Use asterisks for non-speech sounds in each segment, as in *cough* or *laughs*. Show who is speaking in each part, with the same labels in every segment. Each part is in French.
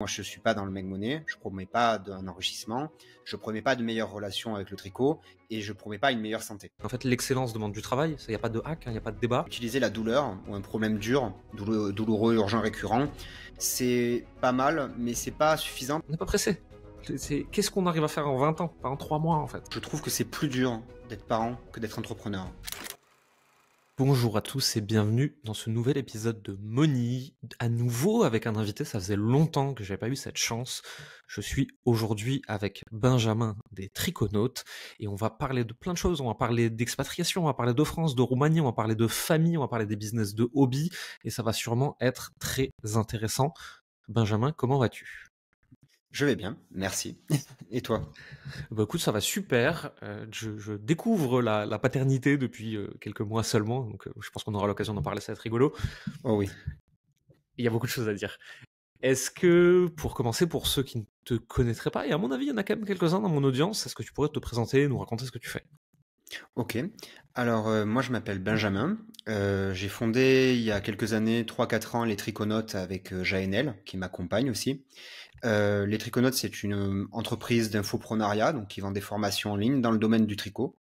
Speaker 1: Moi, je ne suis pas dans le même monnaie, je promets pas d'un enrichissement, je promets pas de meilleures relations avec le tricot et je promets pas une meilleure santé.
Speaker 2: En fait, l'excellence demande du travail, il n'y a pas de hack, il hein, n'y a pas de débat. Utiliser la
Speaker 1: douleur ou un problème dur, douloureux, urgent, récurrent, c'est pas mal, mais c'est pas suffisant. On
Speaker 2: n'est pas pressé. qu'est-ce qu'on arrive à faire en 20 ans, pas en 3 mois en fait. Je trouve
Speaker 1: que c'est plus dur d'être parent que d'être entrepreneur.
Speaker 2: Bonjour à tous et bienvenue dans ce nouvel épisode de Money. À nouveau avec un invité, ça faisait longtemps que j'avais pas eu cette chance. Je suis aujourd'hui avec Benjamin des Triconautes et on va parler de plein de choses. On va parler d'expatriation, on va parler de France, de Roumanie, on va parler de famille, on va parler des business de hobby et ça va sûrement être très intéressant. Benjamin, comment vas-tu je vais bien, merci. *laughs* Et toi bah Écoute, ça va super. Euh, je, découvre la, la paternité depuis euh, quelques mois seulement, donc euh, je pense qu'on aura l'occasion d'en parler, ça va être rigolo. Oh oui. Il y a beaucoup de choses à dire. Est-ce que, pour commencer, pour ceux qui ne te connaîtraient pas, et à mon avis, il y en a quand même quelques-uns dans mon audience, est-ce que tu pourrais te présenter, nous raconter ce que tu fais Ok.
Speaker 1: Alors, moi, je m'appelle Benjamin. j'ai fondé il y a quelques années, 3-4 ans, les Triconautes avec euh, qui m'accompagne aussi. Euh, les Triconautes, c'est une euh, entreprise d'infoprenariat, donc qui vend des formations en ligne dans le domaine du tricot.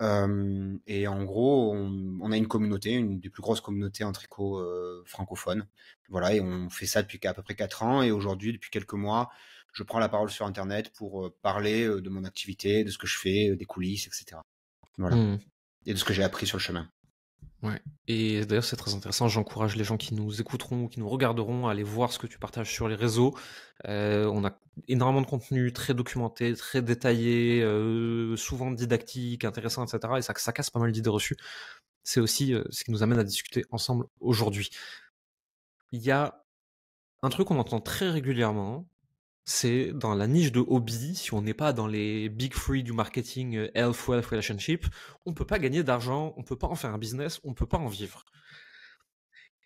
Speaker 1: Euh, et en gros, on, a une communauté, une des plus grosses communautés en tricot francophone. Voilà, et on fait ça depuis à peu près 4 ans. Et aujourd'hui, depuis quelques mois, je prends la parole sur Internet pour parler de mon activité, de ce que je fais, des coulisses, etc. Voilà. Mmh. Et de ce que j'ai appris sur le chemin.
Speaker 2: Ouais. Et d'ailleurs, c'est très intéressant. J'encourage les gens qui nous écouteront ou qui nous regarderont à aller voir ce que tu partages sur les réseaux. Euh, on a énormément de contenu très documenté, très détaillé, euh, souvent didactique, intéressant, etc. Et ça, ça casse pas mal d'idées reçues. C'est aussi euh, ce qui nous amène à discuter ensemble aujourd'hui. Il y a un truc qu'on entend très régulièrement, c'est dans la niche de hobby, si on n'est pas dans les big free du marketing euh, health, wealth, relationship, on peut pas gagner d'argent, on peut pas en faire un business, on peut pas en vivre.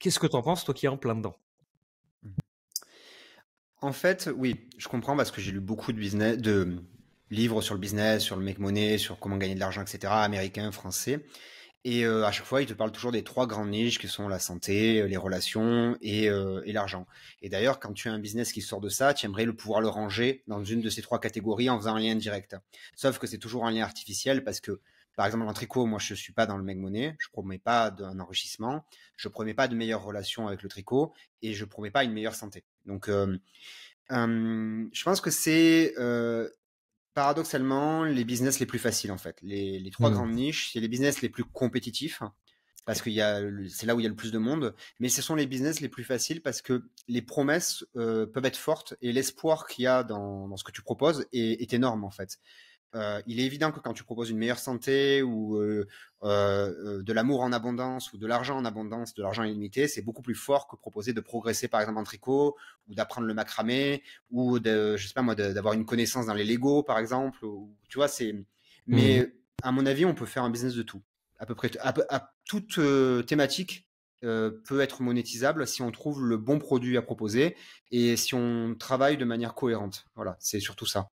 Speaker 2: Qu'est-ce que tu en penses, toi qui es en plein dedans
Speaker 1: En fait, oui, je comprends parce que j'ai lu beaucoup de, business, de livres sur le business, sur le make money, sur comment gagner de l'argent, etc., américain, français. Et euh, à chaque fois, il te parle toujours des trois grandes niches qui sont la santé, euh, les relations euh, et, l'argent. Et d'ailleurs, quand tu as un business qui sort de ça, tu aimerais le pouvoir le ranger dans une de ces trois catégories en faisant un lien direct. Sauf que c'est toujours un lien artificiel parce que, par exemple, en tricot, moi, je ne suis pas dans le même monnaie, je promets pas d'un enrichissement, je promets pas de meilleures relations avec le tricot et je promets pas une meilleure santé. Donc, je pense que c'est paradoxalement les business les plus faciles en fait. Les, trois mmh. grandes niches, c'est les business les plus compétitifs parce que c'est là où il y a le plus de monde, mais ce sont les business les plus faciles parce que les promesses euh, peuvent être fortes et l'espoir qu'il y a dans, ce que tu proposes est énorme en fait. Euh, il est évident que quand tu proposes une meilleure santé ou euh, euh, de l'amour en abondance ou de l'argent en abondance, de l'argent illimité, c'est beaucoup plus fort que proposer de progresser par exemple en tricot ou d'apprendre le macramé ou de, je sais pas moi, d'avoir une connaissance dans les Lego par exemple. Ou, tu vois, mmh Mais à mon avis, on peut faire un business de tout. À peu près, à toute thématique peut être monétisable si on trouve le bon produit à proposer et si on travaille de manière cohérente. Voilà, c'est surtout ça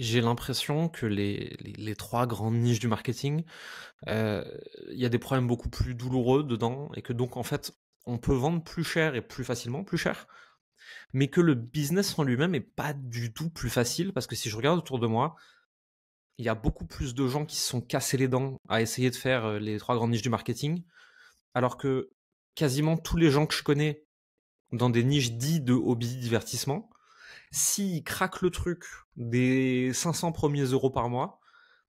Speaker 2: j'ai l'impression que les, les, trois grandes niches du marketing, euh, il y a des problèmes beaucoup plus douloureux dedans et que donc en fait, on peut vendre plus cher et plus facilement, plus cher, mais que le business en lui-même n'est pas du tout plus facile parce que si je regarde autour de moi, il y a beaucoup plus de gens qui se sont cassés les dents à essayer de faire euh, les trois grandes niches du marketing, alors que quasiment tous les gens que je connais dans des niches dites de hobby divertissement, s'ils craquent le truc des 500 premiers euros par mois,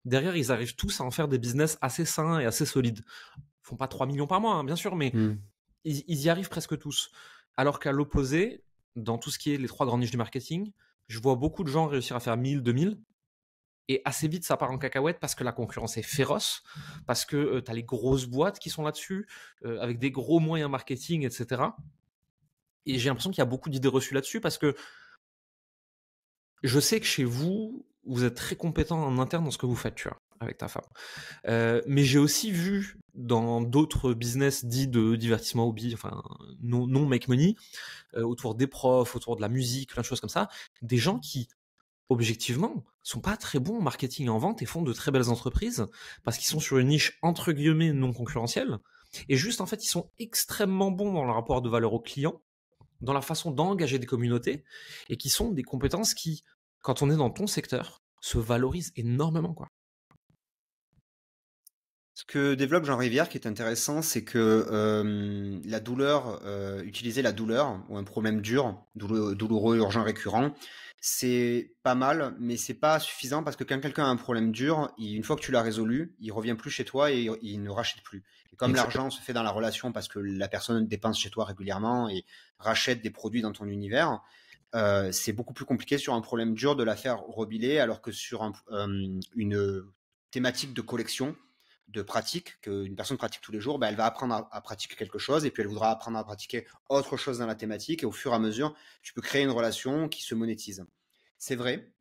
Speaker 2: derrière, ils arrivent tous à en faire des business assez sains et assez solides. Ils font pas 3 millions par mois, hein, bien sûr, mais hmm. ils, y arrivent presque tous. Alors qu'à l'opposé, dans tout ce qui est les trois grandes niches du marketing, je vois beaucoup de gens réussir à faire 1000, 2000. Et assez vite, ça part en cacahuète parce que la concurrence est féroce, parce que euh, tu as les grosses boîtes qui sont là-dessus, euh, avec des gros moyens marketing, etc. Et j'ai l'impression qu'il y a beaucoup d'idées reçues là-dessus parce que je sais que chez vous, vous êtes très compétent en interne dans ce que vous faites, tu vois, avec ta femme. Euh, mais j'ai aussi vu dans d'autres business dits de divertissement hobby, enfin non, make money, euh, autour des profs, autour de la musique, plein de choses comme ça, des gens qui objectivement sont pas très bons en marketing et en vente et font de très belles entreprises parce qu'ils sont sur une niche entre guillemets non concurrentielle et juste en fait ils sont extrêmement bons dans le rapport de valeur au client, dans la façon d'engager des communautés et qui sont des compétences qui quand on est dans ton secteur, se valorise énormément. Quoi.
Speaker 1: Ce que développe Jean Rivière qui est intéressant, c'est que euh, la douleur, euh, utiliser la douleur ou un problème dur, douloureux, urgent, récurrent, c'est pas mal, mais c'est pas suffisant parce que quand quelqu'un a un problème dur, une fois que tu l'as résolu, il revient plus chez toi et il ne rachète plus. comme l'argent se fait dans la relation parce que la personne dépense chez toi régulièrement et rachète des produits dans ton univers, euh, c'est beaucoup plus compliqué sur un problème dur de la faire rebiler, alors que sur euh, une thématique de collection, de pratique, qu'une personne pratique tous les jours, bah, elle va apprendre à, pratiquer quelque chose et puis elle voudra apprendre à pratiquer autre chose dans la thématique. Et au fur et à mesure, tu peux créer une relation qui se monétise. C'est vrai.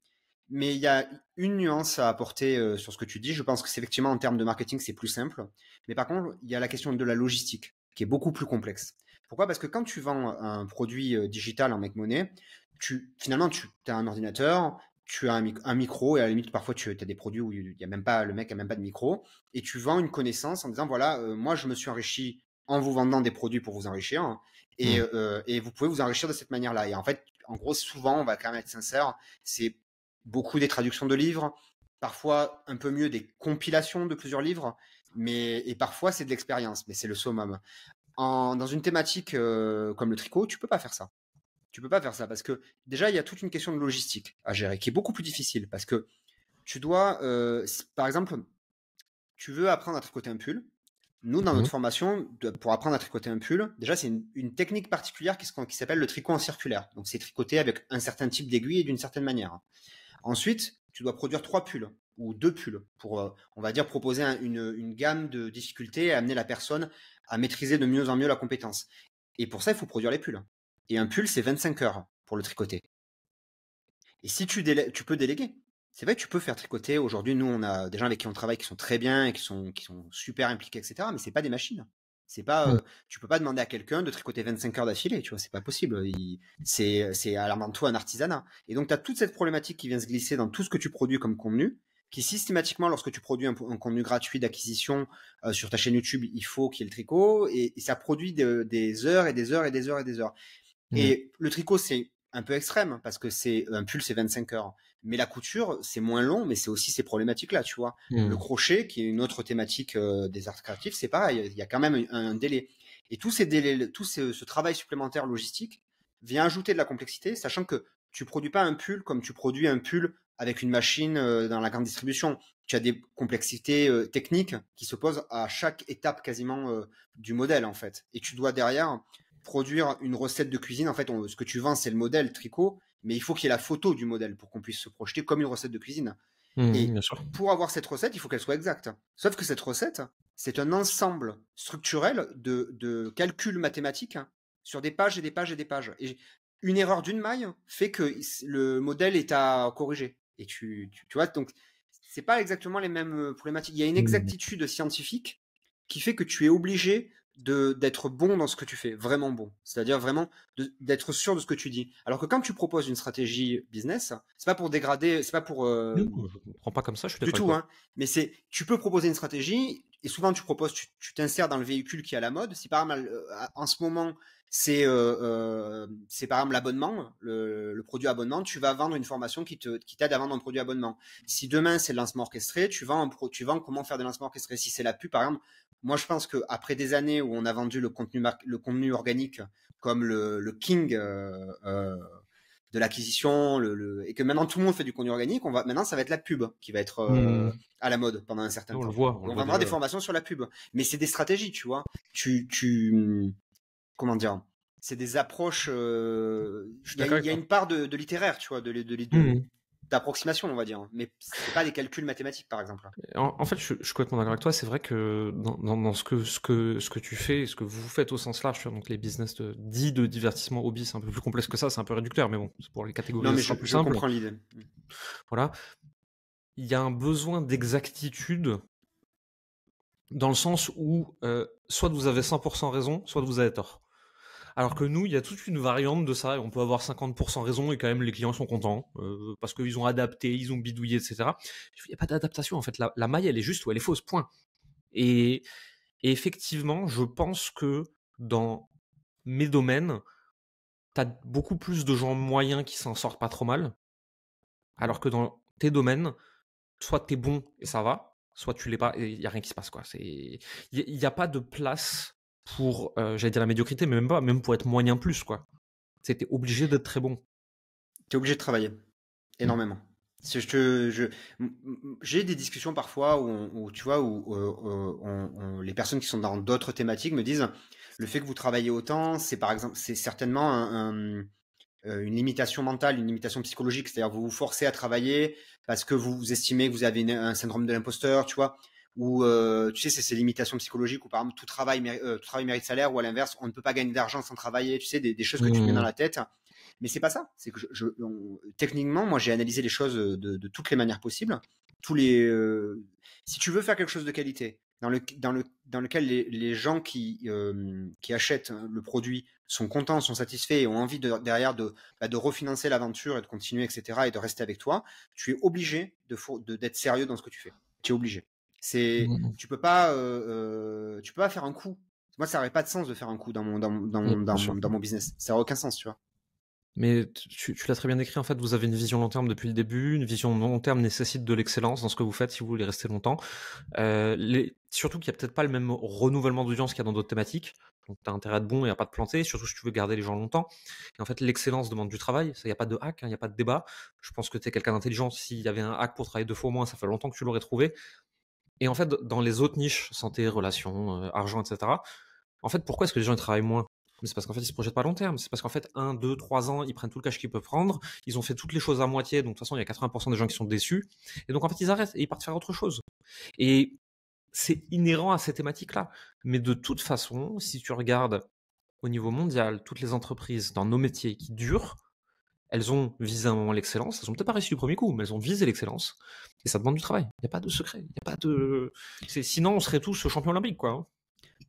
Speaker 1: Mais il y a une nuance à apporter euh, sur ce que tu dis. Je pense que c'est effectivement en termes de marketing, c'est plus simple. Mais par contre, il y a la question de la logistique qui est beaucoup plus complexe. Pourquoi Parce que quand tu vends un produit euh, digital en make money, tu, finalement, tu as un ordinateur, tu as un, micro, et à la limite, parfois, tu as des produits où il y a même pas, le mec n'a même pas de micro, et tu vends une connaissance en disant voilà, euh, moi, je me suis enrichi en vous vendant des produits pour vous enrichir, mmh. euh, et, vous pouvez vous enrichir de cette manière-là. Et en fait, en gros, souvent, on va quand même être sincère, c'est beaucoup des traductions de livres, parfois un peu mieux des compilations de plusieurs livres, mais et parfois c'est de l'expérience, mais c'est le summum dans une thématique euh, comme le tricot, tu peux pas faire ça. Tu peux pas faire ça parce que déjà il y a toute une question de logistique à gérer qui est beaucoup plus difficile parce que tu dois, euh, par exemple, tu veux apprendre à tricoter un pull. Nous, dans notre mmh formation, pour apprendre à tricoter un pull, déjà c'est une, technique particulière qui, qui s'appelle le tricot en circulaire. Donc c'est tricoter avec un certain type d'aiguille et d'une certaine manière. Ensuite, tu dois produire trois pulls ou deux pulls pour, euh, on va dire, proposer une, gamme de difficultés et amener la personne à maîtriser de mieux en mieux la compétence. Et pour ça, il faut produire les pulls. Et un pull, c'est 25 heures pour le tricoter. Et si tu, tu peux déléguer, c'est vrai que tu peux faire tricoter. Aujourd'hui, nous, on a des gens avec qui on travaille qui sont très bien et qui sont, qui sont super impliqués, etc. Mais ce c'est pas des machines. C'est pas, mmh. euh, tu peux pas demander à quelqu'un de tricoter 25 heures d'affilée, tu vois, c'est pas possible. C'est, c'est de toi un artisanat. Et donc, tu as toute cette problématique qui vient se glisser dans tout ce que tu produis comme contenu qui systématiquement, lorsque tu produis un, contenu gratuit d'acquisition euh, sur ta chaîne YouTube, il faut qu'il y ait le tricot, et, ça produit des heures et des heures et des heures et des heures. Mmh. Et le tricot, c'est un peu extrême, parce que c'est euh, un pull, c'est 25 heures. Mais la couture, c'est moins long, mais c'est aussi ces problématiques-là, tu vois. Mmh. Le crochet, qui est une autre thématique euh, des arts créatifs, c'est pareil, il y a quand même un, délai. Et tous ces délais, tout ce, ce travail supplémentaire logistique vient ajouter de la complexité, sachant que tu produis pas un pull comme tu produis un pull avec une machine euh, dans la grande distribution. Tu as des complexités euh, techniques qui se posent à chaque étape quasiment euh, du modèle en fait. Et tu dois derrière produire une recette de cuisine. En fait, ce que tu vends, c'est le modèle tricot, mais il faut qu'il y ait la photo du modèle pour qu'on puisse se projeter comme une recette de cuisine. Mmh, et pour avoir cette recette, il faut qu'elle soit exacte. Sauf que cette recette, c'est un ensemble structurel de, de calculs mathématiques sur des pages et des pages et des pages. Et une erreur d'une maille fait que le modèle est à corriger. Et tu, tu, vois, donc, c'est pas exactement les mêmes euh, problématiques. Il y a une mmh. exactitude scientifique qui fait que tu es obligé de d'être bon dans ce que tu fais, vraiment bon. C'est-à-dire vraiment d'être sûr de ce que tu dis. Alors que quand tu proposes une stratégie business, c'est pas pour dégrader, c'est pas pour. Euh, je
Speaker 2: comprends pas comme ça. Je suis du tout. Hein.
Speaker 1: Mais c'est, tu peux proposer une stratégie et souvent tu proposes, tu t'insères dans le véhicule qui est à la mode. Si par exemple euh, en ce moment c'est euh, euh, c'est par exemple l'abonnement, le, produit abonnement, tu vas vendre une formation qui te qui t'aide à vendre un produit abonnement. Si demain c'est le lancement orchestré, tu vends tu vends comment faire des lancements orchestrés. Si c'est la pub par exemple, moi, je pense qu'après des années où on a vendu le contenu, le contenu organique comme le, king euh, euh, de l'acquisition, et que maintenant tout le monde fait du contenu organique, maintenant ça va être la pub qui va être euh, mmh. à la mode pendant un certain on temps. on, va avoir des formations sur la pub. Mais c'est des stratégies, tu vois. Tu, tu, comment dire C'est des approches. Il y, a une part de, littéraire, tu vois, de, de, mmh d'approximation, on va dire. Hein. Mais c'est pas des calculs mathématiques, par exemple.
Speaker 2: En, fait, je, je suis complètement d'accord avec toi. C'est vrai que dans, ce que tu fais, ce que vous faites au sens large, donc les business de, dits de divertissement hobby, c'est un peu plus complexe que ça. C'est un peu réducteur, mais bon, c'est pour les catégories, non, mais je, plus je comprends l'idée. Voilà, il y a un besoin d'exactitude dans le sens où euh, soit vous avez 100% raison, soit vous avez tort. Alors que nous, il y a toute une variante de ça. on peut avoir 50% raison et quand même les clients sont contents euh, parce qu'ils ont adapté, ils ont bidouillé, etc. Il n'y a pas d'adaptation en fait. La, maille, elle est juste ou elle est fausse, point. Et, effectivement, je pense que dans mes domaines, tu as beaucoup plus de gens moyens qui s'en sortent pas trop mal. Alors que dans tes domaines, soit tu es bon et ça va, soit tu l'es pas et il n'y a rien qui se passe. quoi. Il n'y a pas de place pour, euh, j'allais dire la médiocrité, mais même pas, même pour être moyen plus, quoi. C'était obligé d'être très bon. T'es obligé de travailler mm. énormément.
Speaker 1: Je, je, j'ai des discussions parfois où, tu vois, où, euh, euh, les personnes qui sont dans d'autres thématiques me disent le fait que vous travaillez autant, c'est par exemple, c'est certainement un, une limitation mentale, une limitation psychologique. C'est-à-dire vous vous forcez à travailler parce que vous, estimez que vous avez un syndrome de l'imposteur, tu vois. Ou euh, tu sais c'est ces limitations psychologiques ou par exemple tout travail mérite, euh, tout travail mérite salaire ou à l'inverse on ne peut pas gagner d'argent sans travailler tu sais des, des choses que tu mets dans mmh. la tête mais c'est pas ça c'est que je, techniquement moi j'ai analysé les choses euh, de, de, toutes les manières possibles tous les si tu veux faire quelque chose de qualité dans le dans le dans lequel les, les gens qui qui achètent hein, le produit sont contents sont satisfaits et ont envie de, derrière de bah, de refinancer l'aventure et de continuer etc et de rester avec toi tu es obligé de d'être sérieux dans ce que tu fais tu es obligé c'est, mmh, mmh. tu peux pas, tu peux pas faire un coup. Moi, ça n'aurait pas de sens de faire un coup dans mon, dans, mon mmh, business. Ça n'aurait aucun sens, tu vois.
Speaker 2: Mais tu, l'as très bien écrit en fait, vous avez une vision long terme depuis le début, une vision long terme nécessite de l'excellence dans ce que vous faites si vous voulez rester longtemps. surtout qu'il n'y a peut-être pas le même renouvellement d'audience qu'il y a dans d'autres thématiques, donc tu as intérêt à être bon et à pas te planter, surtout si tu veux garder les gens longtemps. Et en fait, l'excellence demande du travail, il n'y a pas de hack, hein, il n'y a pas de débat. Je pense que tu es quelqu'un d'intelligent, s'il y avait un hack pour travailler deux fois au moins, ça fait longtemps que tu l'aurais trouvé. Et en fait, dans les autres niches, santé, relations, euh, argent, etc., en fait, pourquoi est-ce que les gens travaillent moins c'est parce qu'en fait, ils se projettent pas à long terme. C'est parce qu'en fait, un, deux, trois ans, ils prennent tout le cash qu'ils peuvent prendre. Ils ont fait toutes les choses à moitié. Donc, de toute façon, il y a 80% des gens qui sont déçus. Et donc, en fait, ils arrêtent et ils partent faire autre chose. Et c'est inhérent à ces thématiques-là. Mais de toute façon, si tu regardes au niveau mondial, toutes les entreprises dans nos métiers qui durent, elles ont visé un moment l'excellence, elles ont peut-être pas réussi du premier coup, mais elles ont visé l'excellence, et ça demande du travail. Il n'y a pas de secret, il a pas de... Sinon, on serait tous champions olympiques, quoi. Hein.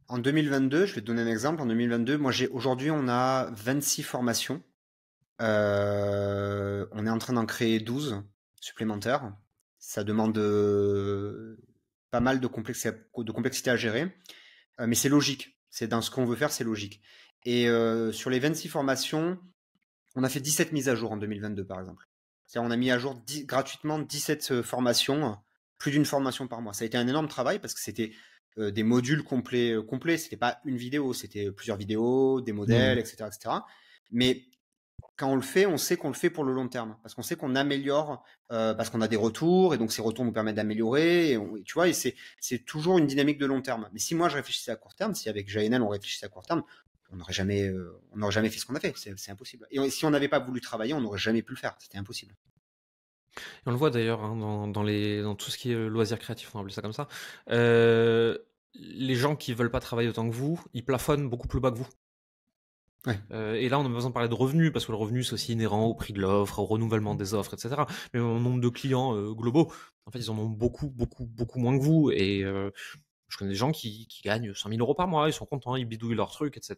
Speaker 2: En 2022, je vais
Speaker 1: te donner un exemple, en 2022, moi j'ai aujourd'hui on a 26 formations, euh, on est en train d'en créer 12 supplémentaires, ça demande euh, pas mal de, complexité à gérer, euh, mais c'est logique, c'est dans ce qu'on veut faire, c'est logique. Et sur les 26 formations, on a fait 17 mises à jour en 2022, par exemple. C'est-à-dire, on a mis à jour gratuitement 17 euh, formations, plus d'une formation par mois. Ça a été un énorme travail parce que c'était euh, des modules complets, Ce euh, complets. C'était pas une vidéo, c'était plusieurs vidéos, des modèles, etc., mmh. etc. Mais quand on le fait, on sait qu'on le fait pour le long terme, parce qu'on sait qu'on améliore, parce qu'on a des retours, et donc ces retours nous permettent d'améliorer, et, tu vois, c'est, c'est toujours une dynamique de long terme. Mais si moi je réfléchissais à court terme, si avec JNL on réfléchissait à court terme, on n'aurait jamais, euh, on jamais fait ce qu'on a fait. C'est impossible. Et si on n'avait pas voulu travailler, on n'aurait jamais pu le faire. C'était impossible.
Speaker 2: on le voit d'ailleurs hein, dans, tout ce qui est euh, loisirs créatifs, on appelle ça comme ça. Euh, les gens qui veulent pas travailler autant que vous, ils plafonnent beaucoup plus bas que vous. et là, on a besoin de parler de revenus, parce que le revenu, c'est aussi inhérent au prix de l'offre, au renouvellement des offres, etc. Mais au nombre de clients globaux, en fait, ils en ont beaucoup, beaucoup, beaucoup moins que vous. Et je connais des gens qui, gagnent gagnent 000 euros par mois, ils sont contents, ils bidouillent leur truc, etc.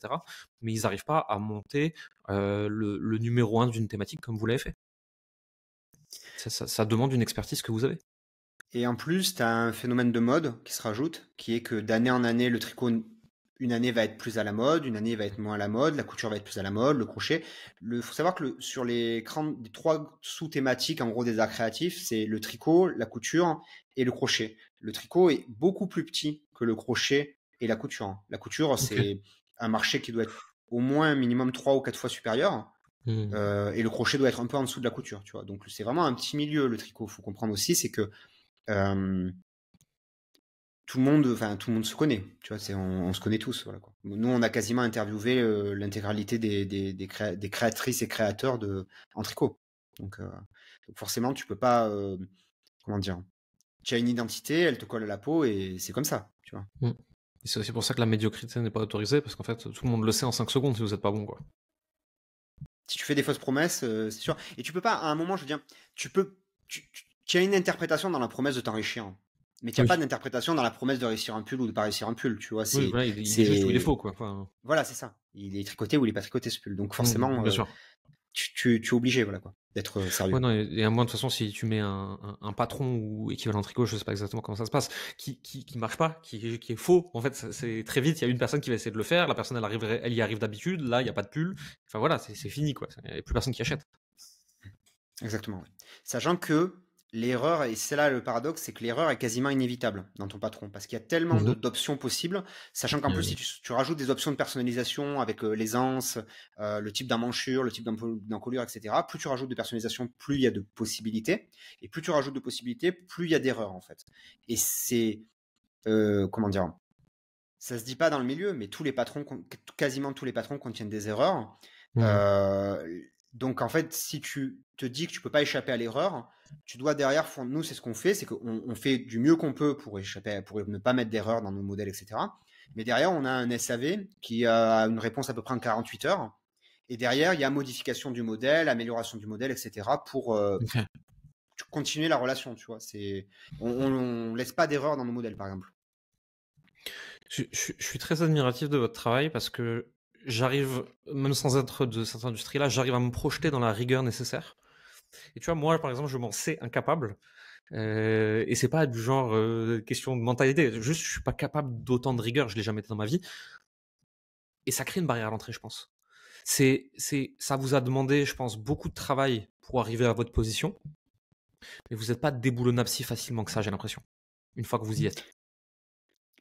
Speaker 2: Mais ils n'arrivent pas à monter euh, le, numéro 1 d'une thématique comme vous l'avez fait. Ça, demande une expertise que vous avez. Et en plus,
Speaker 1: tu as un phénomène de mode qui se rajoute, qui est que d'année en année, le tricot une année va être plus à la mode, une année va être moins à la mode, la couture va être plus à la mode, le crochet. Il faut savoir que le, sur les, les trois sous-thématiques en gros des arts créatifs, c'est le tricot, la couture et le crochet. Le tricot est beaucoup plus petit que le crochet et la couture. Hein. La couture, c'est un marché qui doit être au moins minimum 3 ou 4 fois supérieur. Mmh. Euh, et le crochet doit être un peu en dessous de la couture, tu vois. Donc c'est vraiment un petit milieu le tricot. Il Faut comprendre aussi, c'est que tout le monde, enfin tout le monde se connaît, tu vois. On, on, se connaît tous, Nous, on a quasiment interviewé euh, l'intégralité des, des, créatrices et créateurs de en tricot. Donc, euh, donc forcément, tu peux pas, comment dire, tu as une identité, elle te colle à la peau et c'est comme ça.
Speaker 2: Mm. c'est aussi pour ça que la médiocrité n'est pas autorisée, parce qu'en fait, tout le monde le sait en 5 secondes si vous n'êtes pas bon, quoi.
Speaker 1: Si tu fais des fausses promesses, euh, c'est sûr. Et tu peux pas, à un moment, je veux dire, tu peux. Tu, as une interprétation dans la promesse de t'enrichir. Mais tu n'as pas d'interprétation dans la promesse de réussir un pull ou de pas réussir un pull, tu vois. C'est, il, est, juste faux, quoi. Voilà, c'est ça. Il est tricoté ou il est pas tricoté ce pull. Donc mm, forcément, euh, sûr tu, es obligé
Speaker 2: voilà quoi d'être euh, sérieux. et, à moins de toute façon si tu mets un, patron ou équivalent tricot, je sais pas exactement comment ça se passe, qui qui, marche pas, qui, qui, est faux. En fait, c'est très vite, il y a une personne qui va essayer de le faire, la personne elle elle y arrive d'habitude, là il n'y a pas de pull. Enfin voilà, c'est fini quoi, il n'y a plus personne qui achète. Exactement.
Speaker 1: Sachant que l'erreur, et c'est là le paradoxe, c'est que l'erreur est quasiment inévitable dans ton patron, parce qu'il y a tellement mmh d'options possibles, sachant qu'en mmh plus, si tu, rajoutes des options de personnalisation avec euh, l'aisance, euh, le type d'emmanchure, le type d'encolure, etc., plus tu rajoutes de personnalisation, plus il y a de possibilités, et plus tu rajoutes de possibilités, plus il y a d'erreurs, en fait. Et c'est, euh, comment dire, ça se dit pas dans le milieu, mais tous les patrons, quasiment tous les patrons contiennent des erreurs. Mmh donc, en fait, si tu te dis que tu peux pas échapper à l'erreur, tu dois derrière, nous, c'est ce qu'on fait, c'est qu'on fait du mieux qu'on peut pour échapper, pour ne pas mettre d'erreur dans nos modèles, etc. Mais derrière, on a un SAV qui euh, a une réponse à peu près en 48 heures. Et derrière, il y a modification du modèle, amélioration du modèle, etc. pour euh, continuer la relation, tu vois. C'est, on, ne laisse pas d'erreur dans nos modèles, par exemple.
Speaker 2: Je, je suis très admiratif de votre travail parce que j'arrive, même sans être de cette industrie-là, j'arrive à me projeter dans la rigueur nécessaire. Et tu vois, moi, par exemple, je m'en sais incapable. Euh, et c'est pas du genre euh, question de mentalité. Juste, je suis pas capable d'autant de rigueur. Je l'ai jamais été dans ma vie. Et ça crée une barrière à l'entrée, je pense. C'est, c'est, ça vous a demandé, je pense, beaucoup de travail pour arriver à votre position. Mais vous n'êtes pas déboulonnable si facilement que ça, j'ai l'impression. Une fois que vous y êtes.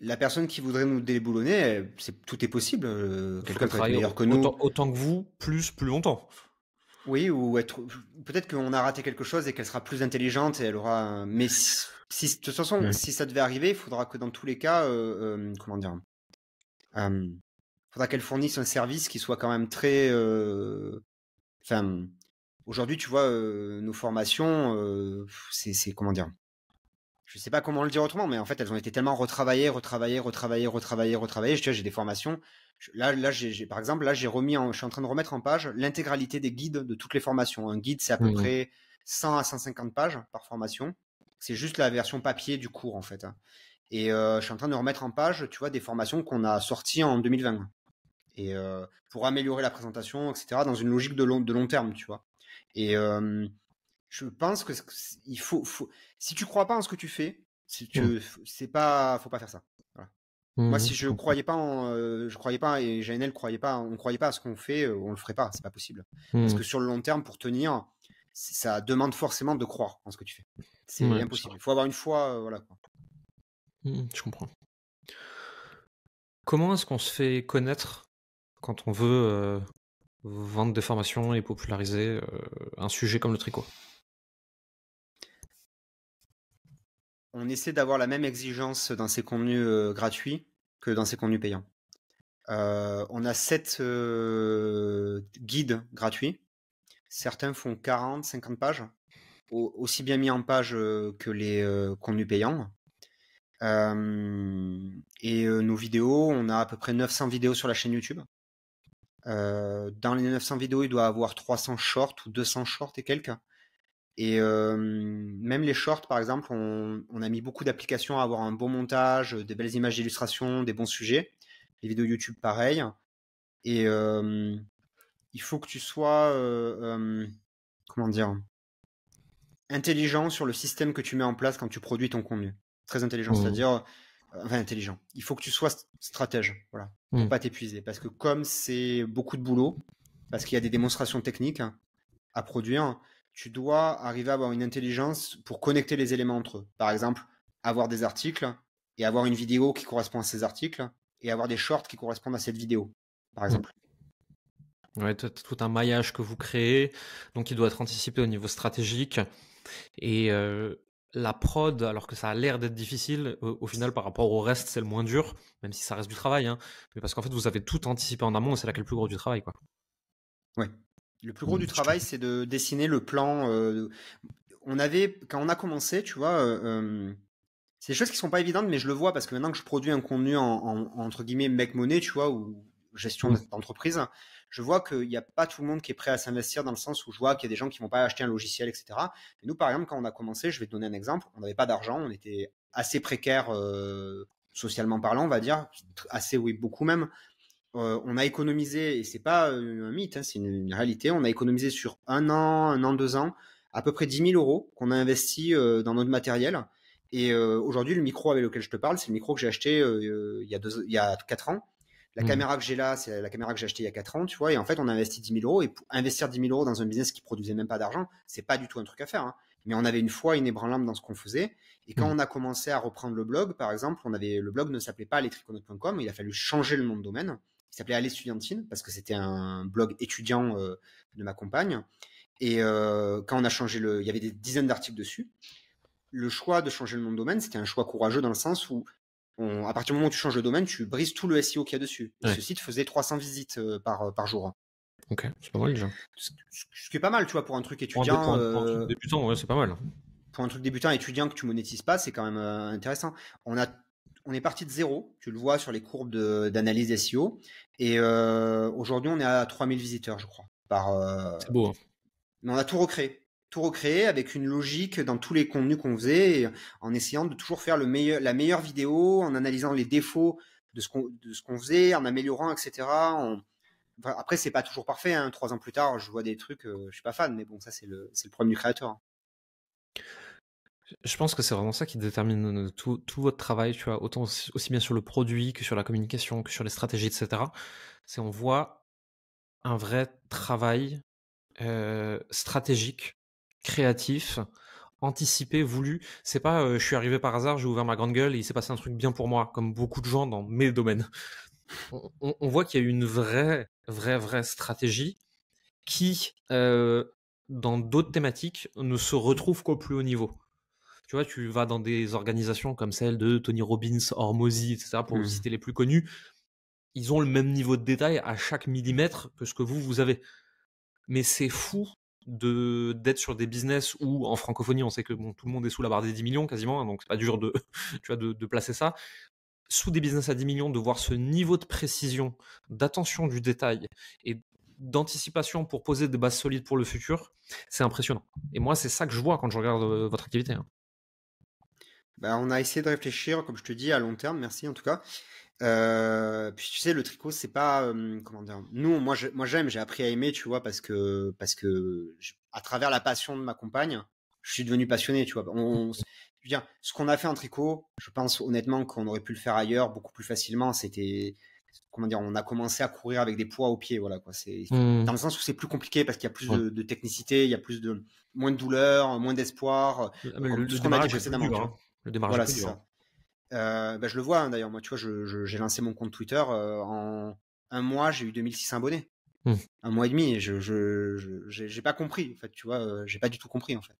Speaker 1: La personne qui voudrait nous déboulonner, c'est, tout est possible. Euh, quelqu'un travaille que nous. Autant, autant que vous, plus, plus longtemps. Oui, ou être... peut-être qu'on a raté quelque chose et qu'elle sera plus intelligente et elle aura. Mais si, de toute façon, si ça devait arriver, il faudra que dans tous les cas, euh, euh comment dire, euh, faudra qu'elle fournisse un service qui soit quand même très. Euh, enfin, aujourd'hui, tu vois, nos formations, c'est comment dire, je sais pas comment le dire autrement, mais en fait, elles ont été tellement retravaillées, retravaillées, retravaillées, retravaillées, retravaillées. vois, j'ai des formations. là, là, par exemple, là, j'ai remis, je suis en train de remettre en page l'intégralité des guides de toutes les formations. Un guide, c'est à peu mmh près 100 à 150 pages par formation. C'est juste la version papier du cours, en fait. Et euh, je suis en train de remettre en page, tu vois, des formations qu'on a sorties en 2020. Et euh, pour améliorer la présentation, etc., dans une logique de long, de long terme, tu vois. Et euh, je pense que il faut, si tu crois pas en ce que tu fais, si tu, mmh. c'est pas, faut pas faire ça. Moi, mmh, si mmh, je croyais pas, euh, je croyais pas, et JNL croyait pas, on croyait pas à ce qu'on fait, euh, on le ferait pas, c'est pas possible. Parce que sur le long terme, pour tenir, ça demande forcément de croire en ce que tu fais.
Speaker 2: C'est impossible.
Speaker 1: Il faut avoir une foi, euh, voilà.
Speaker 2: je comprends. Comment est-ce qu'on se fait connaître quand on veut vendre des formations et populariser un sujet comme le tricot
Speaker 1: on essaie d'avoir la même exigence dans ces contenus euh, gratuits que dans ces contenus payants. Euh, on a 7 euh, guides gratuits. Certains font 40, 50 pages, aussi bien mis en page que les contenus payants. et nos vidéos, on a à peu près 900 vidéos sur la chaîne YouTube. dans les 900 vidéos, il doit y avoir 300 shorts ou 200 shorts et quelques. Et même les shorts, par exemple, on, a mis beaucoup d'applications à avoir un bon montage, des belles images d'illustration, des bons sujets. Les vidéos YouTube, pareil. Et il faut que tu sois, comment dire, intelligent sur le système que tu mets en place quand tu produis ton contenu. Très intelligent, mmh. c'est-à-dire, euh, enfin intelligent. Il faut que tu sois stratège, voilà, pour mmh. pas t'épuiser, parce que comme c'est beaucoup de boulot, parce qu'il y a des démonstrations techniques à produire tu dois arriver à avoir une intelligence pour connecter les éléments entre eux. Par exemple, avoir des articles et avoir une vidéo qui correspond à ces articles et avoir des shorts qui correspondent à cette vidéo,
Speaker 2: par exemple. Ouais, tout un maillage que vous créez, donc il doit être anticipé au niveau stratégique. Et euh, la prod, alors que ça a l'air d'être difficile, au, final, par rapport au reste, c'est le moins dur, même si ça reste du travail. Hein. Mais parce qu'en fait, vous avez tout anticipé en amont et c'est là qu'est le plus gros du travail. Quoi. Ouais, le
Speaker 1: plus gros mmh, du travail, c'est de dessiner le plan. Euh, on avait, quand on a commencé, tu vois, euh, euh, c'est des choses qui ne sont pas évidentes, mais je le vois parce que maintenant que je produis un contenu en, entre guillemets mec monnaie, tu vois, ou gestion mmh. d'entreprise, je vois qu'il n'y a pas tout le monde qui est prêt à s'investir dans le sens où je vois qu'il y a des gens qui vont pas acheter un logiciel, etc. nous, par exemple, quand on a commencé, je vais te donner un exemple, on n'avait pas d'argent, on était assez précaire socialement parlant, on va dire, assez oui, beaucoup même. Euh, on a économisé, et c'est pas euh, un mythe, hein, c'est une, réalité, on a économisé sur un an, un an, deux ans, à peu près 10 000 euros qu'on a investi euh, dans notre matériel. Et aujourd'hui, le micro avec lequel je te parle, c'est le micro que j'ai acheté il, y a deux, il y a ans. La mmh. caméra que j'ai là, c'est la caméra que j'ai achetée il y a quatre ans, tu vois. Et en fait, on a investi 10 000 euros. Et pour investir 10 000 euros dans un business qui produisait même pas d'argent, c'est pas du tout un truc à faire. Hein. Mais on avait une foi inébranlable dans ce qu'on faisait. Et quand mmh. on a commencé à reprendre le blog, par exemple, on avait le blog ne s'appelait pas lestriconautes.com. Il a fallu changer le nom de domaine qui s'appelait Aller Studentine, parce que c'était un blog étudiant euh, de ma compagne. Et euh, quand on a changé le. Il y avait des dizaines d'articles dessus. Le choix de changer le nom de domaine, c'était un choix courageux dans le sens où, à partir du moment où tu changes le domaine, tu brises tout le SEO qu'il y a dessus. Ce site faisait 300 visites euh, par, par jour.
Speaker 2: Ok, c'est pas mal déjà. Ce,
Speaker 1: qui est pas mal, tu vois, pour un truc étudiant. Pour un, truc
Speaker 2: débutant, ouais, c'est pas mal.
Speaker 1: Pour un truc débutant étudiant que tu monétises pas, c'est quand même intéressant. On a on est parti de zéro, tu le vois sur les courbes d'analyse SEO, et euh, aujourd'hui on est à 3000 visiteurs, je crois. Euh, c'est beau. Hein. Mais on a tout recréé, tout recréé avec une logique dans tous les contenus qu'on faisait, euh, en essayant de toujours faire la meilleure vidéo, en analysant les défauts de ce qu'on faisait, en améliorant, etc. On... ce après, c'est pas toujours parfait. Hein. Trois ans plus tard, je vois des trucs, je je suis pas fan, mais bon, ça c'est le, problème du créateur. Hein.
Speaker 2: Je pense que c'est vraiment ça qui détermine euh, tout, votre travail, tu vois, autant aussi bien sur le produit que sur la communication, que sur les stratégies, etc. C'est on voit un vrai travail euh, stratégique, créatif, anticipé, voulu. C'est pas euh, je suis arrivé par hasard, j'ai ouvert ma grande gueule et il s'est passé un truc bien pour moi, comme beaucoup de gens dans mes domaines. On, voit qu'il y a une vraie, vraie, vraie stratégie qui, dans d'autres thématiques, ne se retrouve qu'au plus haut niveau. Tu vois, tu vas dans des organisations comme celle de Tony Robbins, Hormozzi, etc., pour mmh. citer les plus connus, ils ont le même niveau de détail à chaque millimètre que ce que vous, vous avez. Mais c'est fou de d'être sur des business où en francophonie on sait que tout le monde est sous la barre des 10 millions quasiment hein, donc c'est pas dur de *laughs* tu vois de, placer ça sous des business à 10 millions de voir ce niveau de précision d'attention du détail et d'anticipation pour poser des bases solides pour le futur c'est impressionnant et moi c'est ça que je vois quand je regarde euh, votre activité hein.
Speaker 1: Bah, on a essayé de réfléchir, comme je te dis, à long terme, merci en tout cas. Euh, puis tu sais, le tricot, c'est pas comment dire. Nous, moi, moi, j'aime, j'ai appris à aimer, tu vois, parce que parce que à travers la passion de ma compagne, je suis devenu passionné, tu vois. On, je veux dire, ce qu'on a fait en tricot, je pense honnêtement qu'on aurait pu le faire ailleurs beaucoup plus facilement. C'était comment dire, on a commencé à courir avec des poids aux pieds, voilà quoi. C'est mmh dans le sens où c'est plus compliqué parce qu'il y a plus de, technicité, il y a plus de moins de douleur, moins d'espoir. Ah, euh, le, le plus voilà, Ça. Hein. Euh, bah, je le vois hein, d'ailleurs, moi, tu vois, j'ai lancé mon compte Twitter euh, en un mois, j'ai eu 2600 abonnés. Hum. Un mois et demi, je j'ai pas compris en fait, tu vois, euh, j'ai pas du tout compris en fait.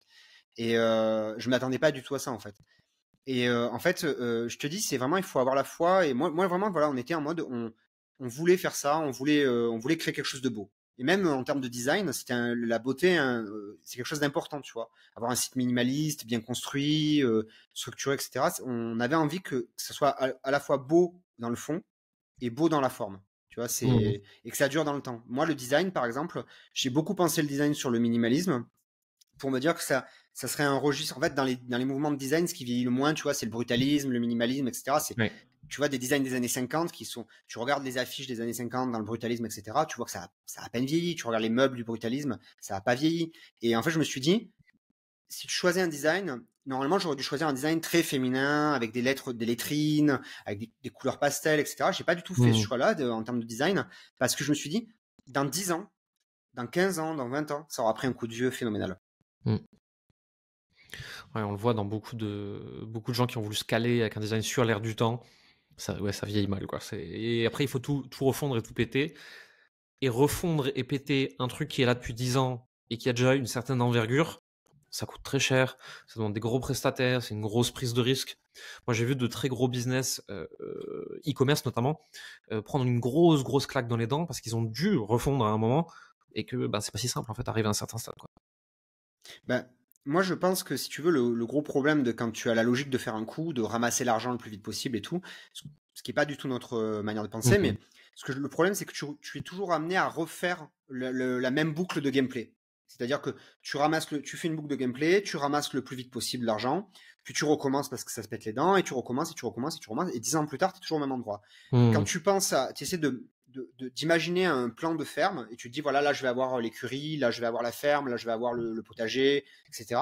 Speaker 1: Et je m'attendais pas du tout à ça en fait. Et en fait, je te dis, c'est vraiment, il faut avoir la foi. Et moi, moi vraiment, voilà, on était en mode, on, on voulait faire ça, on voulait, on voulait créer quelque chose de beau. Et même euh, en termes de design, c'était la beauté, euh, c'est quelque chose d'important, tu vois. Avoir un site minimaliste, bien construit, euh, structuré, etc. On avait envie que, ce soit à, la fois beau dans le fond et beau dans la forme, tu vois. C'est mmh. et que ça dure dans le temps. Moi, le design, par exemple, j'ai beaucoup pensé le design sur le minimalisme pour me dire que ça, ça serait un registre. En fait, dans les, dans les mouvements de design, ce qui vieillit le moins, tu vois, c'est le brutalisme, le minimalisme, etc. C'est, tu vois, des designs des années 50 qui sont. Tu regardes les affiches des années 50 dans le brutalisme, etc. Tu vois que ça, ça a à peine vieilli. Tu regardes les meubles du brutalisme, ça a pas vieilli. Et en fait, je me suis dit, si tu choisis un design, normalement, j'aurais dû choisir un design très féminin, avec des lettres, des lettrines, avec des, couleurs pastel, etc. J'ai pas du tout fait ce mmh. choix-là en termes de design, parce que je me suis dit, dans 10 ans, dans 15 ans, dans 20 ans, ça aura pris un coup de vieux phénoménal.
Speaker 2: Mmh on le voit dans beaucoup de, beaucoup de gens qui ont voulu se caler avec un design sur l'air du temps. Ça, ouais, ça vieillit mal. Quoi. Et après, il faut tout, refondre et tout péter. Et refondre et péter un truc qui est là depuis 10 ans et qui a déjà une certaine envergure, ça coûte très cher, ça demande des gros prestataires, c'est une grosse prise de risque. Moi, j'ai vu de très gros business, euh, e-commerce notamment, euh, prendre une grosse, grosse claque dans les dents parce qu'ils ont dû refondre à un moment et que bah, c'est pas si simple, en fait, arriver à un certain stade. Quoi.
Speaker 1: Ben, moi, je pense que si tu veux, le, gros problème de quand tu as la logique de faire un coup, de ramasser l'argent le plus vite possible et tout, ce qui n'est pas du tout notre euh, manière de penser, mhm. mais ce que le problème, c'est que tu, es toujours amené à refaire la même boucle de gameplay. C'est-à-dire que tu ramasses tu fais une boucle de gameplay, tu ramasses le plus vite possible l'argent, puis tu recommences parce que ça se pète les dents, et tu recommences, et tu recommences, et tu recommences, et dix ans plus tard, tu es toujours au même endroit. Quand mhm. tu penses à, tu essaies de, d'imaginer un plan de ferme et tu te dis voilà là je vais avoir l'écurie, là je vais avoir la ferme, là je vais avoir le, potager, etc.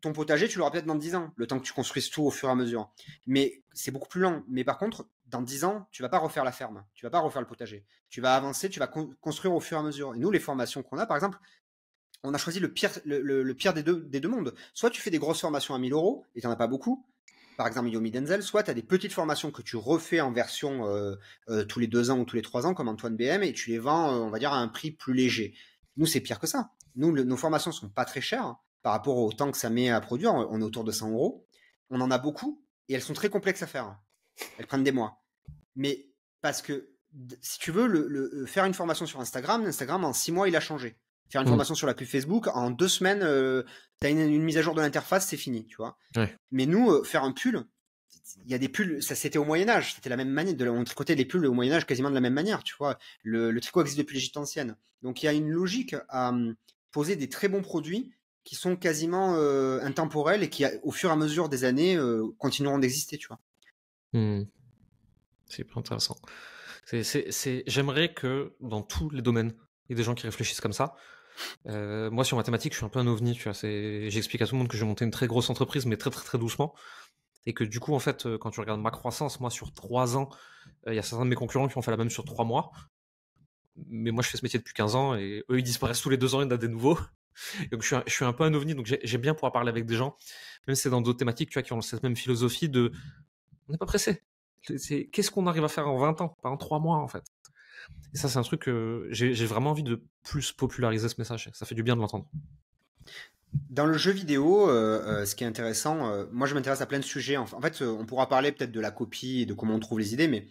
Speaker 1: Ton potager tu l'auras peut-être dans 10 ans, le temps que tu construises tout au fur et à mesure. Mais c'est beaucoup plus lent. Mais par contre, dans 10 ans, tu vas pas refaire la ferme, tu vas pas refaire le potager. Tu vas avancer, tu vas construire au fur et à mesure. Et nous les formations qu'on a par exemple, on a choisi le pire, le, pire des, deux, des deux mondes. Soit tu fais des grosses formations à 1000 euros et tu n'en as pas beaucoup, par exemple Yomi Denzel, soit tu as des petites formations que tu refais en version euh, euh, tous les deux ans ou tous les trois ans, comme Antoine BM, et tu les vends, euh, on va dire, à un prix plus léger. Nous, c'est pire que ça. Nous, nos formations sont pas très chères hein, par rapport au temps que ça met à produire. On, est autour de 100 euros. On en a beaucoup et elles sont très complexes à faire. Elles prennent des mois. Mais parce que, si tu veux, faire une formation sur Instagram, Instagram, en six mois, il a changé. Faire une mm. formation sur la pub Facebook, en deux semaines, euh, tu as une, mise à jour de l'interface, c'est fini, tu vois. Mais nous, euh, faire un pull, il y a des pulls, ça c'était au Moyen-Âge, c'était la même manière, de, on tricotait les pulls au Moyen-Âge quasiment de la même manière, tu vois. Le, tricot existe depuis l'Égypte ancienne. Donc il y a une logique à hum, poser des très bons produits qui sont quasiment euh, intemporels et qui, au fur et à mesure des années, continueront d'exister,
Speaker 2: tu vois. Hmm. C'est intéressant. J'aimerais que dans tous les domaines, il y ait des gens qui réfléchissent comme ça. Euh, moi, sur mathématiques, je suis un peu un ovni. Tu vois, j'explique à tout le monde que j'ai monté une très grosse entreprise, mais très très très doucement. Et que du coup, en fait, euh, quand tu regardes ma croissance, moi, sur trois ans, euh, il y a certains de mes concurrents qui ont fait la même sur trois mois. Mais moi, je fais ce métier depuis 15 ans et eux, ils disparaissent tous les deux ans, il y en a des nouveaux. *laughs* Donc, je suis, un, peu un ovni, donc j'aime bien pouvoir parler avec des gens, même si c'est dans d'autres thématiques, tu vois, qui ont cette même philosophie de on n'est pas pressé. qu'est-ce qu'on arrive à faire en 20 ans, pas en 3 mois, en fait. Et ça, c'est un truc que j'ai vraiment envie de plus populariser ce message. Ça fait du bien de l'entendre.
Speaker 1: Dans le jeu vidéo, euh, euh, ce qui est intéressant, euh, moi je m'intéresse à plein de sujets. En fait, on pourra parler peut-être de la copie et de comment on trouve les idées, mais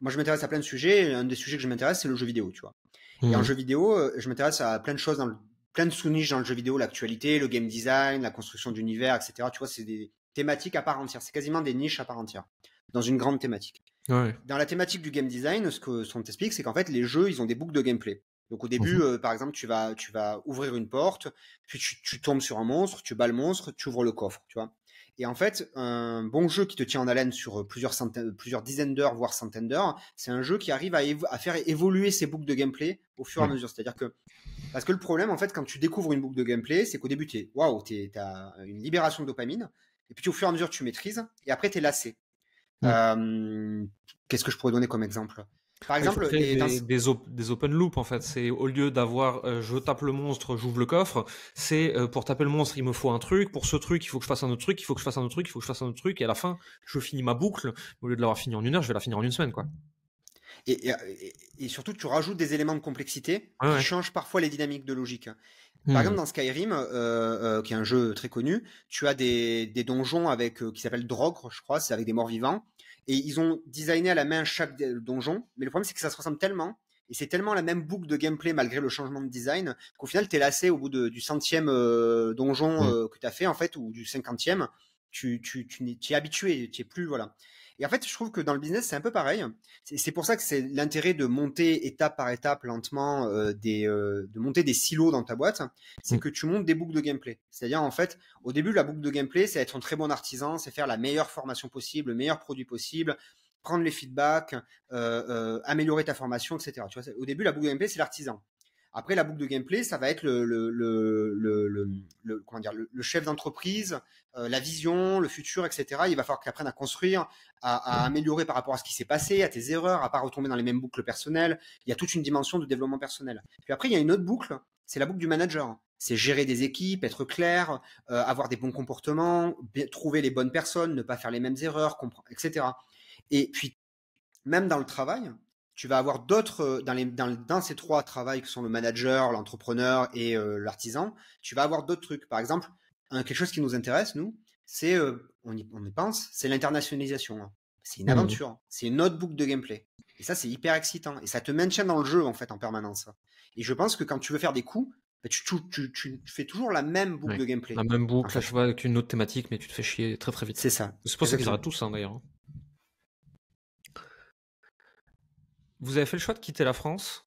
Speaker 1: moi je m'intéresse à plein de sujets. Un des sujets que je m'intéresse, c'est le jeu vidéo, tu vois. Et en hmm. jeu vidéo, je m'intéresse à plein de choses, dans plein de sous-niches dans le jeu vidéo, l'actualité, le game design, la construction d'univers, etc. Tu vois, c'est des thématiques à part entière. C'est quasiment des niches à part entière dans une grande thématique. Dans la thématique du game design, ce que son t'explique, c'est qu'en fait, les jeux, ils ont des boucles de gameplay. Donc au début, mhm. euh, par exemple, tu vas, tu vas ouvrir une porte, puis tu, tombes sur un monstre, tu bats le monstre, tu ouvres le coffre, tu vois. Et en fait, un bon jeu qui te tient en haleine sur euh, plusieurs, euh, plusieurs dizaines d'heures, voire centaines d'heures, c'est un jeu qui arrive à, à, faire évoluer ses boucles de gameplay au fur et à mesure. C'est-à-dire que, parce que le problème, en fait, quand tu découvres une boucle de gameplay, c'est qu'au début, tu es, waouh, as une libération de dopamine, et puis au fur et à mesure, tu maîtrises, et après, tu es lassé. Mm. Euh, qu'est-ce que je pourrais donner comme exemple par exemple, des,
Speaker 2: open loop en fait, c'est au lieu d'avoir euh, je tape le monstre, j'ouvre le coffre, c'est euh, pour taper le monstre, il me faut un truc, pour ce truc, il faut que je fasse un autre truc, il faut que je fasse un autre truc, il faut que je fasse un autre truc, et à la fin, je finis ma boucle, au lieu de l'avoir fini en une heure, je vais la finir en une semaine quoi.
Speaker 1: Et, surtout, tu rajoutes des éléments de complexité qui changent parfois les dynamiques de logique. Par hmm. exemple, dans Skyrim, euh, euh, qui est un jeu très connu, tu as des, des donjons avec euh, qui s'appelle Drogre, je crois, c'est avec des morts vivants, et ils ont designé à la main chaque donjon. Mais le problème, c'est que ça se ressemble tellement, et c'est tellement la même boucle de gameplay malgré le changement de design, qu'au final, t'es lassé au bout de, du centième donjon hmm. que t'as fait en fait, ou du cinquantième. Tu, tu, tu, habitué, tu es plus voilà. Et en fait, je trouve que dans le business, c'est un peu pareil. C'est pour ça que c'est l'intérêt de monter étape par étape, lentement, euh, euh, de monter des silos dans ta boîte. C'est mmh. que tu montes des boucles de gameplay. C'est-à-dire, en fait, au début, la boucle de gameplay, c'est être un très bon artisan, c'est faire la meilleure formation possible, le meilleur produit possible, prendre les feedbacks, euh, améliorer ta formation, etc. Tu vois, au début, la boucle de gameplay, c'est l'artisan. Après, la boucle de gameplay, ça va être le, le, le, chef d'entreprise, euh, la vision, le futur, etc. Il va falloir qu'il apprenne à construire, à, améliorer par rapport à ce qui s'est passé, à tes erreurs, à pas retomber dans les mêmes boucles personnelles. Il y a toute une dimension de développement personnel. Puis après, il y a une autre boucle, c'est la boucle du manager. C'est gérer des équipes, être clair, euh, avoir des bons comportements, trouver les bonnes personnes, ne pas faire les mêmes erreurs, etc. Et puis, même dans le travail, tu vas avoir d'autres, euh, dans, les, dans, ces trois travaux que sont le manager, l'entrepreneur et euh, l'artisan, tu vas avoir d'autres trucs. Par exemple, quelque chose qui nous intéresse, nous, c'est, euh, on, y, pense, c'est l'internationalisation. Hein. C'est une mmh. aventure, c'est une autre boucle de gameplay. Et ça, c'est hyper excitant. Et ça te maintient dans le jeu, en fait, en permanence. Et je pense que quand tu veux faire des coups, bah, tu, fais toujours la même boucle de gameplay. La même boucle, là, je
Speaker 2: vois, avec une autre thématique, mais tu te fais chier très très vite. C'est ça. C'est pour ça qu'ils à tous, hein, d'ailleurs. Hein. Vous avez fait le choix de quitter la France.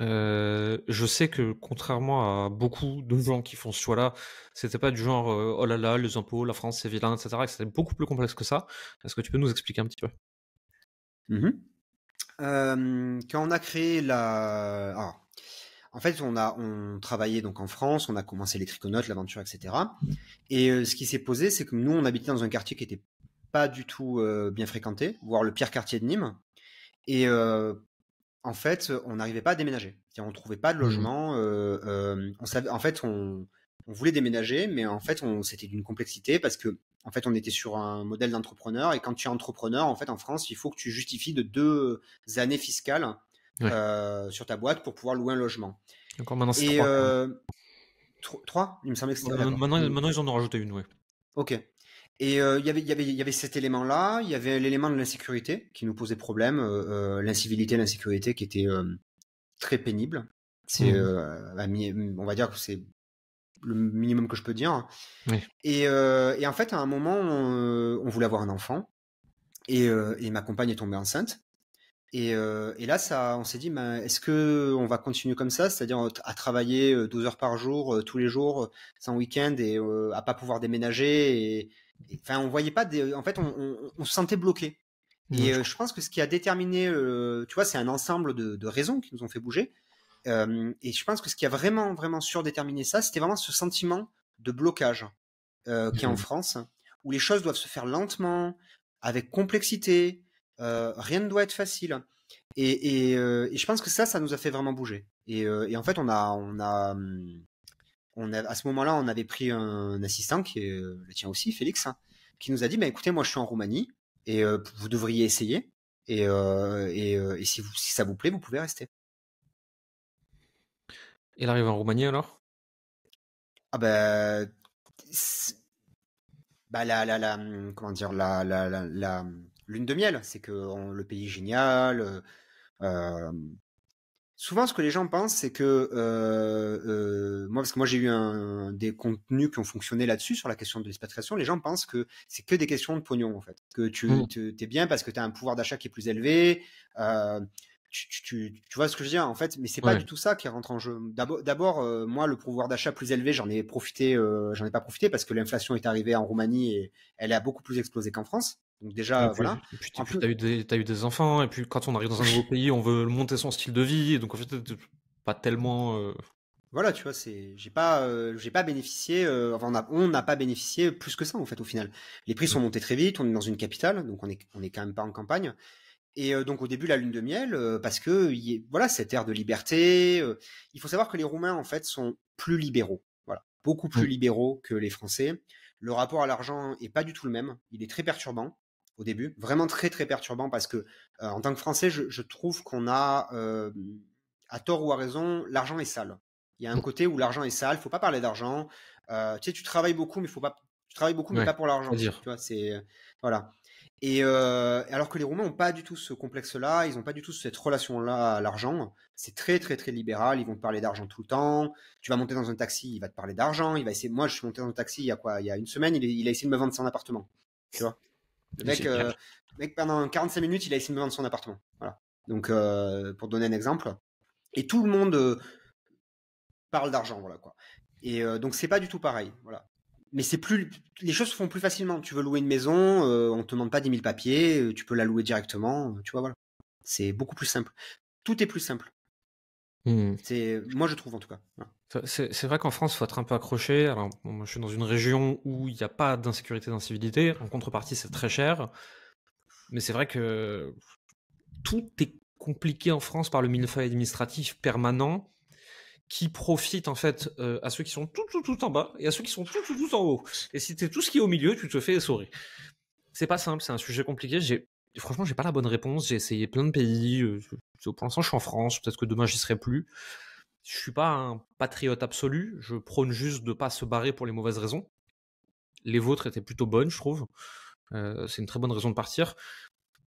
Speaker 2: Euh, je sais que contrairement à beaucoup de gens qui font ce choix-là, c'était pas du genre euh, oh là là, les impôts, la France c'est vilain, etc. C'était beaucoup plus complexe que ça. Est-ce que tu peux nous expliquer un petit peu
Speaker 1: mmh Quand on a créé la. Ah, en fait, on a on travaillait donc en France, on a commencé les triconautes, l'aventure, etc. Et ce qui s'est posé, c'est que nous, on habitait dans un quartier qui n'était pas du tout bien fréquenté, voire le pire quartier de Nîmes. Et en fait, on n'arrivait pas à déménager. On ne trouvait pas de mmh logement. on savait, en fait, on, on voulait déménager, mais en fait, c'était d'une complexité parce que, en fait, on était sur un modèle d'entrepreneur. Et quand tu es entrepreneur, en fait, en France, il faut que tu justifies de deux années fiscales sur ta boîte pour pouvoir louer un logement. D'accord, maintenant c'est trois, trois. Il me semblait que c'était. Maintenant, mmh. maintenant,
Speaker 2: ils en ont rajouté une, oui.
Speaker 1: Ok. Et y euh, il y, avait, y avait cet élément-là, il y avait l'élément de l'insécurité qui nous posait problème, euh, euh, l'incivilité, l'insécurité qui était très pénible. C'est, mmh. on va dire que c'est le minimum que je peux dire. Oui. Et, en fait, à un moment, on, voulait avoir un enfant et, ma compagne est tombée enceinte. Et, là, ça, on s'est dit, ben, est-ce que on va continuer comme ça, c'est-à-dire à travailler 12 heures par jour, tous les jours, sans week-end, et à pas pouvoir déménager et enfin, on voyait pas des, en fait, on, se sentait bloqué. Et euh, je pense que ce qui a déterminé, euh, tu vois, c'est un ensemble de, raisons qui nous ont fait bouger. Euh, et je pense que ce qui a vraiment, vraiment surdéterminé ça, c'était vraiment ce sentiment de blocage euh, qu'il en France, où les choses doivent se faire lentement, avec complexité, rien ne doit être facile. Et, je pense que ça, ça nous a fait vraiment bouger. Et, et en fait, on a, on a, hum, à ce moment-là, on avait pris un assistant, qui est euh, le tien aussi, Félix, hein, qui nous a dit, bah, écoutez, moi je suis en Roumanie, et euh, vous devriez essayer, et, euh, si, vous, ça vous plaît, vous pouvez rester.
Speaker 2: Et il arrive en Roumanie alors
Speaker 1: Ah ben... Bah, la, la, hum, comment dire, la, la, la, hum, lune de miel, c'est que le pays est génial, souvent ce que les gens pensent, c'est que euh, euh, moi, parce que moi j'ai eu un, des contenus qui ont fonctionné là-dessus sur la question de l'expatriation, les gens pensent que c'est que des questions de pognon en fait, que tu mmh. es t'es bien parce que tu as un pouvoir d'achat qui est plus élevé. Euh, tu, vois ce que je veux dire en fait, mais c'est pas du tout ça qui rentre en jeu. D'abord, moi, le pouvoir d'achat plus élevé, j'en ai profité, j'en ai pas profité parce que l'inflation est arrivée en Roumanie et elle a beaucoup plus explosé qu'en France.
Speaker 2: Donc déjà, voilà. tu as, eu des, enfants, et puis quand on arrive dans un nouveau pays, on veut monter son style de vie, donc en fait, pas tellement. Euh,
Speaker 1: voilà, tu vois, c'est, j'ai pas, euh, j'ai pas bénéficié, euh, on n'a pas bénéficié plus que ça en fait au final. Les prix sont montés très vite, on est dans une capitale, donc on est, on est quand même pas en campagne. Et donc au début la lune de miel, parce que y, voilà cette ère de liberté. il faut savoir que les Roumains en fait sont plus libéraux, voilà, beaucoup plus mmh. libéraux que les Français. Le rapport à l'argent est pas du tout le même, il est très perturbant au début. Vraiment très très perturbant parce que euh, en tant que Français, je, trouve qu'on a, euh, à tort ou à raison, l'argent est sale. Il y a un mmh. côté où l'argent est sale, faut pas parler d'argent. Euh, tu sais, tu travailles beaucoup, mais faut pas, tu travailles beaucoup, mais pas pour l'argent. Tu vois, c'est voilà. Et alors que les Roumains n'ont pas du tout ce complexe-là, ils n'ont pas du tout cette relation-là à l'argent. C'est très très très libéral. Ils vont te parler d'argent tout le temps. Tu vas monter dans un taxi, il va te parler d'argent. Il va essayer. Moi, je suis monté dans un taxi il y a quoi Il y a une semaine, il, il a essayé de me vendre son appartement. Tu vois le mec, euh, pendant 45 minutes, il a essayé de me vendre son appartement. Voilà. Donc, euh, pour donner un exemple. Et tout le monde euh, parle d'argent, voilà quoi. Et donc, c'est pas du tout pareil. Voilà. Mais c'est plus, les choses se font plus facilement. Tu veux louer une maison, on te demande pas 10 000 papiers, tu peux la louer directement, tu vois, voilà. C'est beaucoup plus simple. Tout est plus simple. Hmm. C'est moi je trouve en tout cas.
Speaker 2: C'est vrai qu'en France, faut être un peu accroché. Alors, je suis dans une région où il n'y a pas d'insécurité, d'incivilité. En contrepartie, c'est très cher. Mais c'est vrai que tout est compliqué en France par le millefeuille administratif permanent qui profite en fait euh, à ceux qui sont tout tout tout en bas et à ceux qui sont tout tout tout en haut. Et si es tout ce qui est au milieu, tu te fais sourire C'est pas simple, c'est un sujet compliqué. J'ai franchement, j'ai pas la bonne réponse. J'ai essayé plein de pays. Euh, pour l'instant, je suis en France. Peut-être que demain, j'y serai plus. Je suis pas un patriote absolu. Je prône juste de pas se barrer pour les mauvaises raisons. Les vôtres étaient plutôt bonnes, je trouve. Euh, c'est une très bonne raison de partir.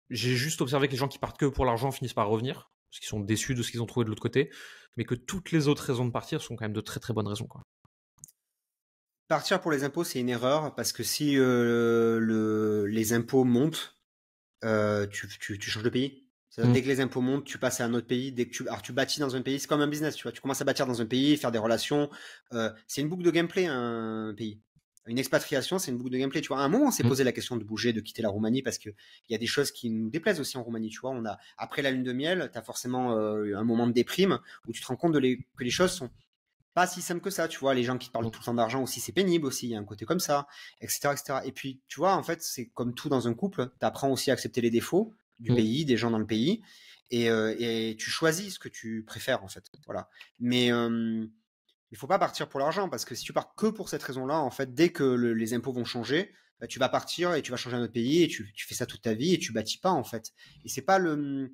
Speaker 2: J'ai juste observé que les gens qui partent que pour l'argent finissent par revenir parce qu'ils sont déçus de ce qu'ils ont trouvé de l'autre côté, mais que toutes les autres raisons de partir sont quand même de très très bonnes raisons.
Speaker 1: Partir pour les impôts, c'est une erreur parce que si euh, les impôts montent, euh, tu, tu, changes de pays. Mmh. Dès que les impôts montent, tu passes à un autre pays. Dès que tu, alors tu bâtis dans un pays, c'est comme un business, tu vois. Tu commences à bâtir dans un pays, faire des relations. Euh, c'est une boucle de gameplay un pays. Une expatriation, c'est une boucle de gameplay. Tu vois, à un moment, on s'est mmh. posé la question de bouger, de quitter la Roumanie parce qu'il y a des choses qui nous déplaisent aussi en Roumanie. Tu vois, on a après la lune de miel, tu as forcément euh, un moment de déprime où tu te rends compte que les choses sont pas si simple que ça, tu vois. Les gens qui parlent mm. tout le temps d'argent aussi, c'est pénible aussi. Il y a un côté comme ça, etc., etc. Et puis, tu vois, en fait, c'est comme tout dans un couple. Tu apprends aussi à accepter les défauts du mm. pays, des gens dans le pays, euh, et, tu choisis ce que tu préfères, en fait. Voilà. Mais il faut pas partir pour l'argent parce que si tu pars que pour cette raison-là, en fait, dès que les impôts vont changer, bah, tu vas partir et tu vas changer un autre pays et tu, tu, fais ça toute ta vie et tu bâtis pas, en fait. Et c'est pas le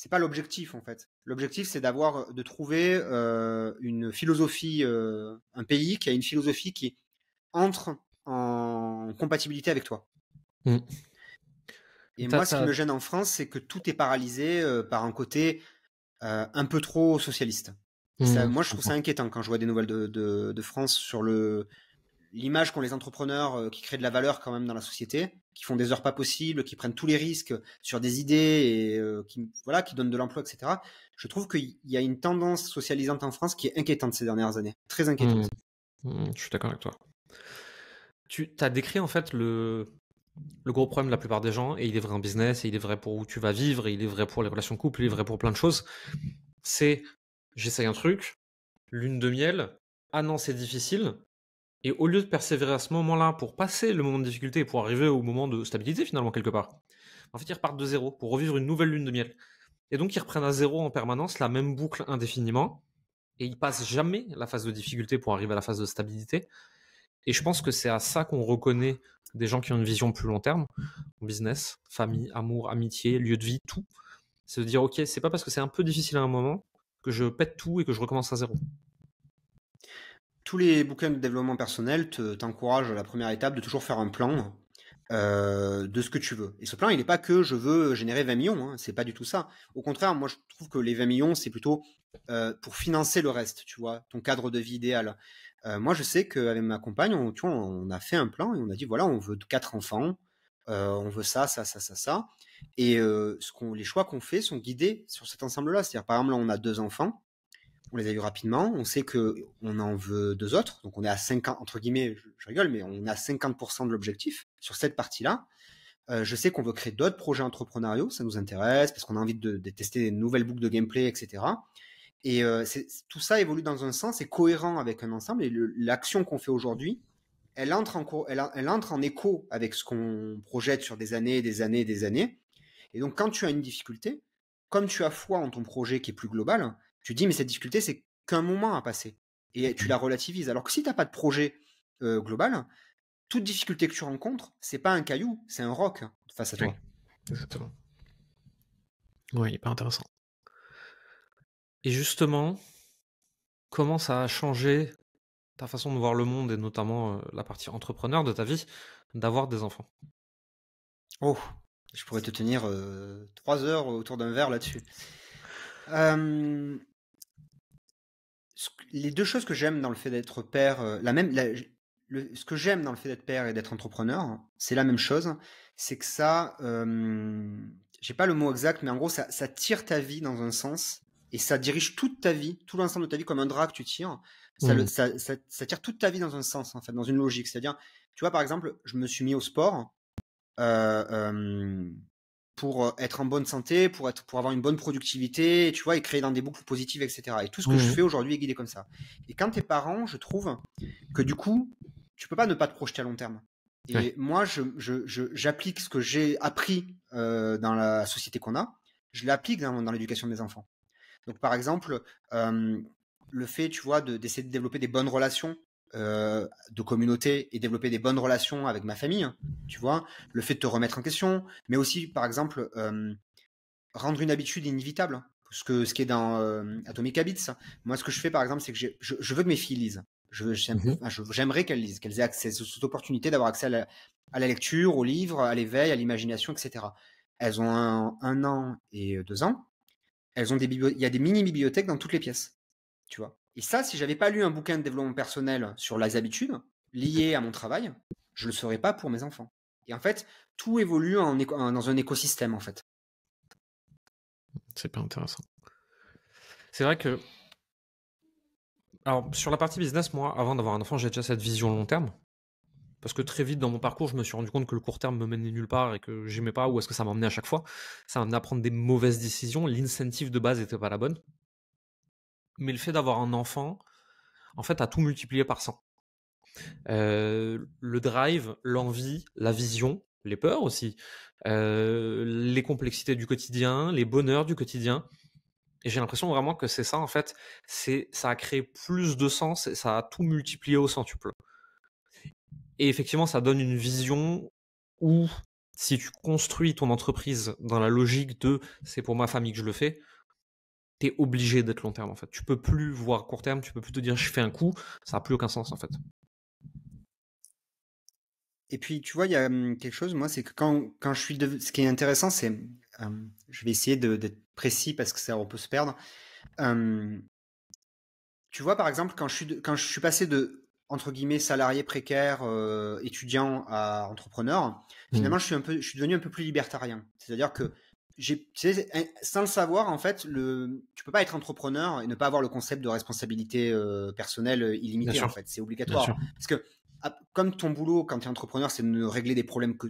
Speaker 1: c'est pas l'objectif en fait. L'objectif c'est d'avoir euh, de trouver euh, une philosophie, euh, un pays qui a une philosophie qui entre en compatibilité avec toi. Mmh. Et moi, ce qui me gêne en France, c'est que tout est paralysé par un côté un peu trop socialiste. Mmh, moi, je trouve ça inquiétant quand je vois des nouvelles de France sur le l'image qu'ont les entrepreneurs euh, qui créent de la valeur quand même dans la société, qui font des heures pas possibles, qui prennent tous les risques sur des idées et euh, qui voilà, qui donnent de l'emploi, etc. Je trouve qu'il y a une tendance socialisante en France qui est inquiétante ces dernières années, très inquiétante.
Speaker 2: Mmh. Mmh, je suis d'accord avec toi. Tu as décrit en fait le, gros problème de la plupart des gens, et il est vrai en business, et il est vrai pour où tu vas vivre, et il est vrai pour les relations de couple, il est vrai pour plein de choses, c'est j'essaye un truc, lune de miel, ah non c'est difficile, et au lieu de persévérer à ce moment-là pour passer le moment de difficulté et pour arriver au moment de stabilité finalement quelque part, en fait ils repartent de zéro pour revivre une nouvelle lune de miel. Et donc ils reprennent à zéro en permanence la même boucle indéfiniment et ils passent jamais la phase de difficulté pour arriver à la phase de stabilité. Et je pense que c'est à ça qu'on reconnaît des gens qui ont une vision plus long terme, business, famille, amour, amitié, lieu de vie, tout. C'est de dire ok, c'est pas parce que c'est un peu difficile à un moment que je pète tout et que je recommence à zéro
Speaker 1: tous les bouquins de développement personnel t'encouragent à la première étape de toujours faire un plan euh, de ce que tu veux. Et ce plan, il n'est pas que je veux générer 20 millions, hein, c'est pas du tout ça. Au contraire, moi je trouve que les 20 millions, c'est plutôt euh, pour financer le reste, tu vois, ton cadre de vie idéal. Euh, moi je sais qu'avec ma compagne, on, a fait un plan et on a dit voilà, on veut quatre enfants, on veut ça, ça, ça, ça, ça. Et ce les choix qu'on fait sont guidés sur cet ensemble-là. C'est-à-dire, par exemple, là, on a deux enfants on les a eu rapidement. On sait que on en veut deux autres, donc on est à 50 entre guillemets, je, rigole, mais on a 50% de l'objectif sur cette partie-là. Euh, je sais qu'on veut créer d'autres projets entrepreneuriaux, ça nous intéresse parce qu'on a envie de, tester des nouvelles boucles de gameplay, etc. Et euh, tout ça évolue dans un sens, c'est cohérent avec un ensemble. Et l'action qu'on fait aujourd'hui, elle entre en elle entre en écho avec ce qu'on projette sur des années, des années, des années. Et donc quand tu as une difficulté, comme tu as foi en ton projet qui est plus global, tu dis, mais cette difficulté, c'est qu'un moment à passer. Et tu la relativises. Alors que si tu n'as pas de projet global, toute difficulté que tu rencontres, c'est pas un caillou, c'est un roc face à
Speaker 2: toi. Oui, exactement. Oui, pas intéressant. Et justement, comment ça a changé ta façon de voir le monde et notamment la partie entrepreneur de ta vie d'avoir des enfants Oh,
Speaker 1: je pourrais te tenir trois heures autour d'un verre là-dessus les deux choses que j'aime dans le fait d'être père, la même, la, ce que j'aime dans le fait d'être père et d'être entrepreneur, c'est la même chose. C'est que ça, euh, j'ai pas le mot exact, mais en gros, ça, ça, tire ta vie dans un sens et ça dirige toute ta vie, tout l'ensemble de ta vie comme un drap que tu tires. Ça, le, mmh. ça, ça, tire toute ta vie dans un sens, en fait, dans une logique. C'est-à-dire, tu vois, par exemple, je me suis mis au sport. Euh, pour euh, être en bonne santé, pour pour avoir une bonne productivité, tu vois, et créer dans des boucles positives, etc. Et tout ce que je mmh fais aujourd'hui est guidé comme ça. Et quand t'es parent, je trouve que du coup, tu peux pas ne pas te projeter à long terme. Et moi, j'applique je, ce que j'ai appris euh, dans la société qu'on a, je l'applique dans, l'éducation des enfants. Donc, par exemple, euh, le fait, tu vois, d'essayer de, développer des bonnes relations euh, de communauté et développer des bonnes relations avec ma famille, hein, tu vois, le fait de te remettre en question, mais aussi, par exemple, euh, rendre une habitude inévitable. Hein, ce, ce qui est dans euh, Atomic Habits, moi, ce que je fais, par exemple, c'est que je, veux que mes filles lisent. J'aimerais mmh j'aimerais qu'elles lisent, qu'elles aient accès, cette opportunité d'avoir accès à la, lecture, aux livres, à l'éveil, à l'imagination, etc. Elles ont un, an et deux ans. Elles ont des il y a des mini bibliothèques dans toutes les pièces, tu vois. Et ça, si j'avais pas lu un bouquin de développement personnel sur les habitudes liées à mon travail, je le saurais pas pour mes enfants. Et en fait, tout évolue dans un écosystème, en fait.
Speaker 2: C'est pas intéressant. C'est vrai que. Alors, sur la partie business, moi, avant d'avoir un enfant, j'ai déjà cette vision long terme. Parce que très vite dans mon parcours, je me suis rendu compte que le court terme me menait nulle part et que j'aimais pas où est-ce que ça m'emmenait à chaque fois. Ça m'amenait à prendre des mauvaises décisions. L'incentive de base n'était pas la bonne mais le fait d'avoir un enfant, en fait, a tout multiplié par 100. Euh, le drive, l'envie, la vision, les peurs aussi, euh, les complexités du quotidien, les bonheurs du quotidien. Et j'ai l'impression vraiment que c'est ça, en fait. C'est, ça a créé plus de sens et ça a tout multiplié au centuple. Et effectivement, ça donne une vision où, si tu construis ton entreprise dans la logique de c'est pour ma famille que je le fais, tu es obligé d'être long terme en fait. Tu peux plus voir court terme, tu peux plus te dire je fais un coup, ça n'a plus aucun sens en fait.
Speaker 1: Et puis tu vois, il y a hum, quelque chose, moi, c'est que quand, quand je suis de... Ce qui est intéressant, c'est... Hum, je vais essayer d'être précis parce que ça, on peut se perdre. Hum, tu vois, par exemple, quand je suis, quand je suis passé de, entre guillemets, salarié précaire, euh, étudiant à entrepreneur, mmh. finalement, je, suis un peu, je suis devenu un peu plus libertarien. C'est-à-dire que sans le savoir, en fait, le, tu peux pas être entrepreneur et ne pas avoir le concept de responsabilité euh, personnelle euh, illimitée. En fait, c'est obligatoire parce que ah, comme ton boulot quand tu es entrepreneur, c'est de régler des problèmes que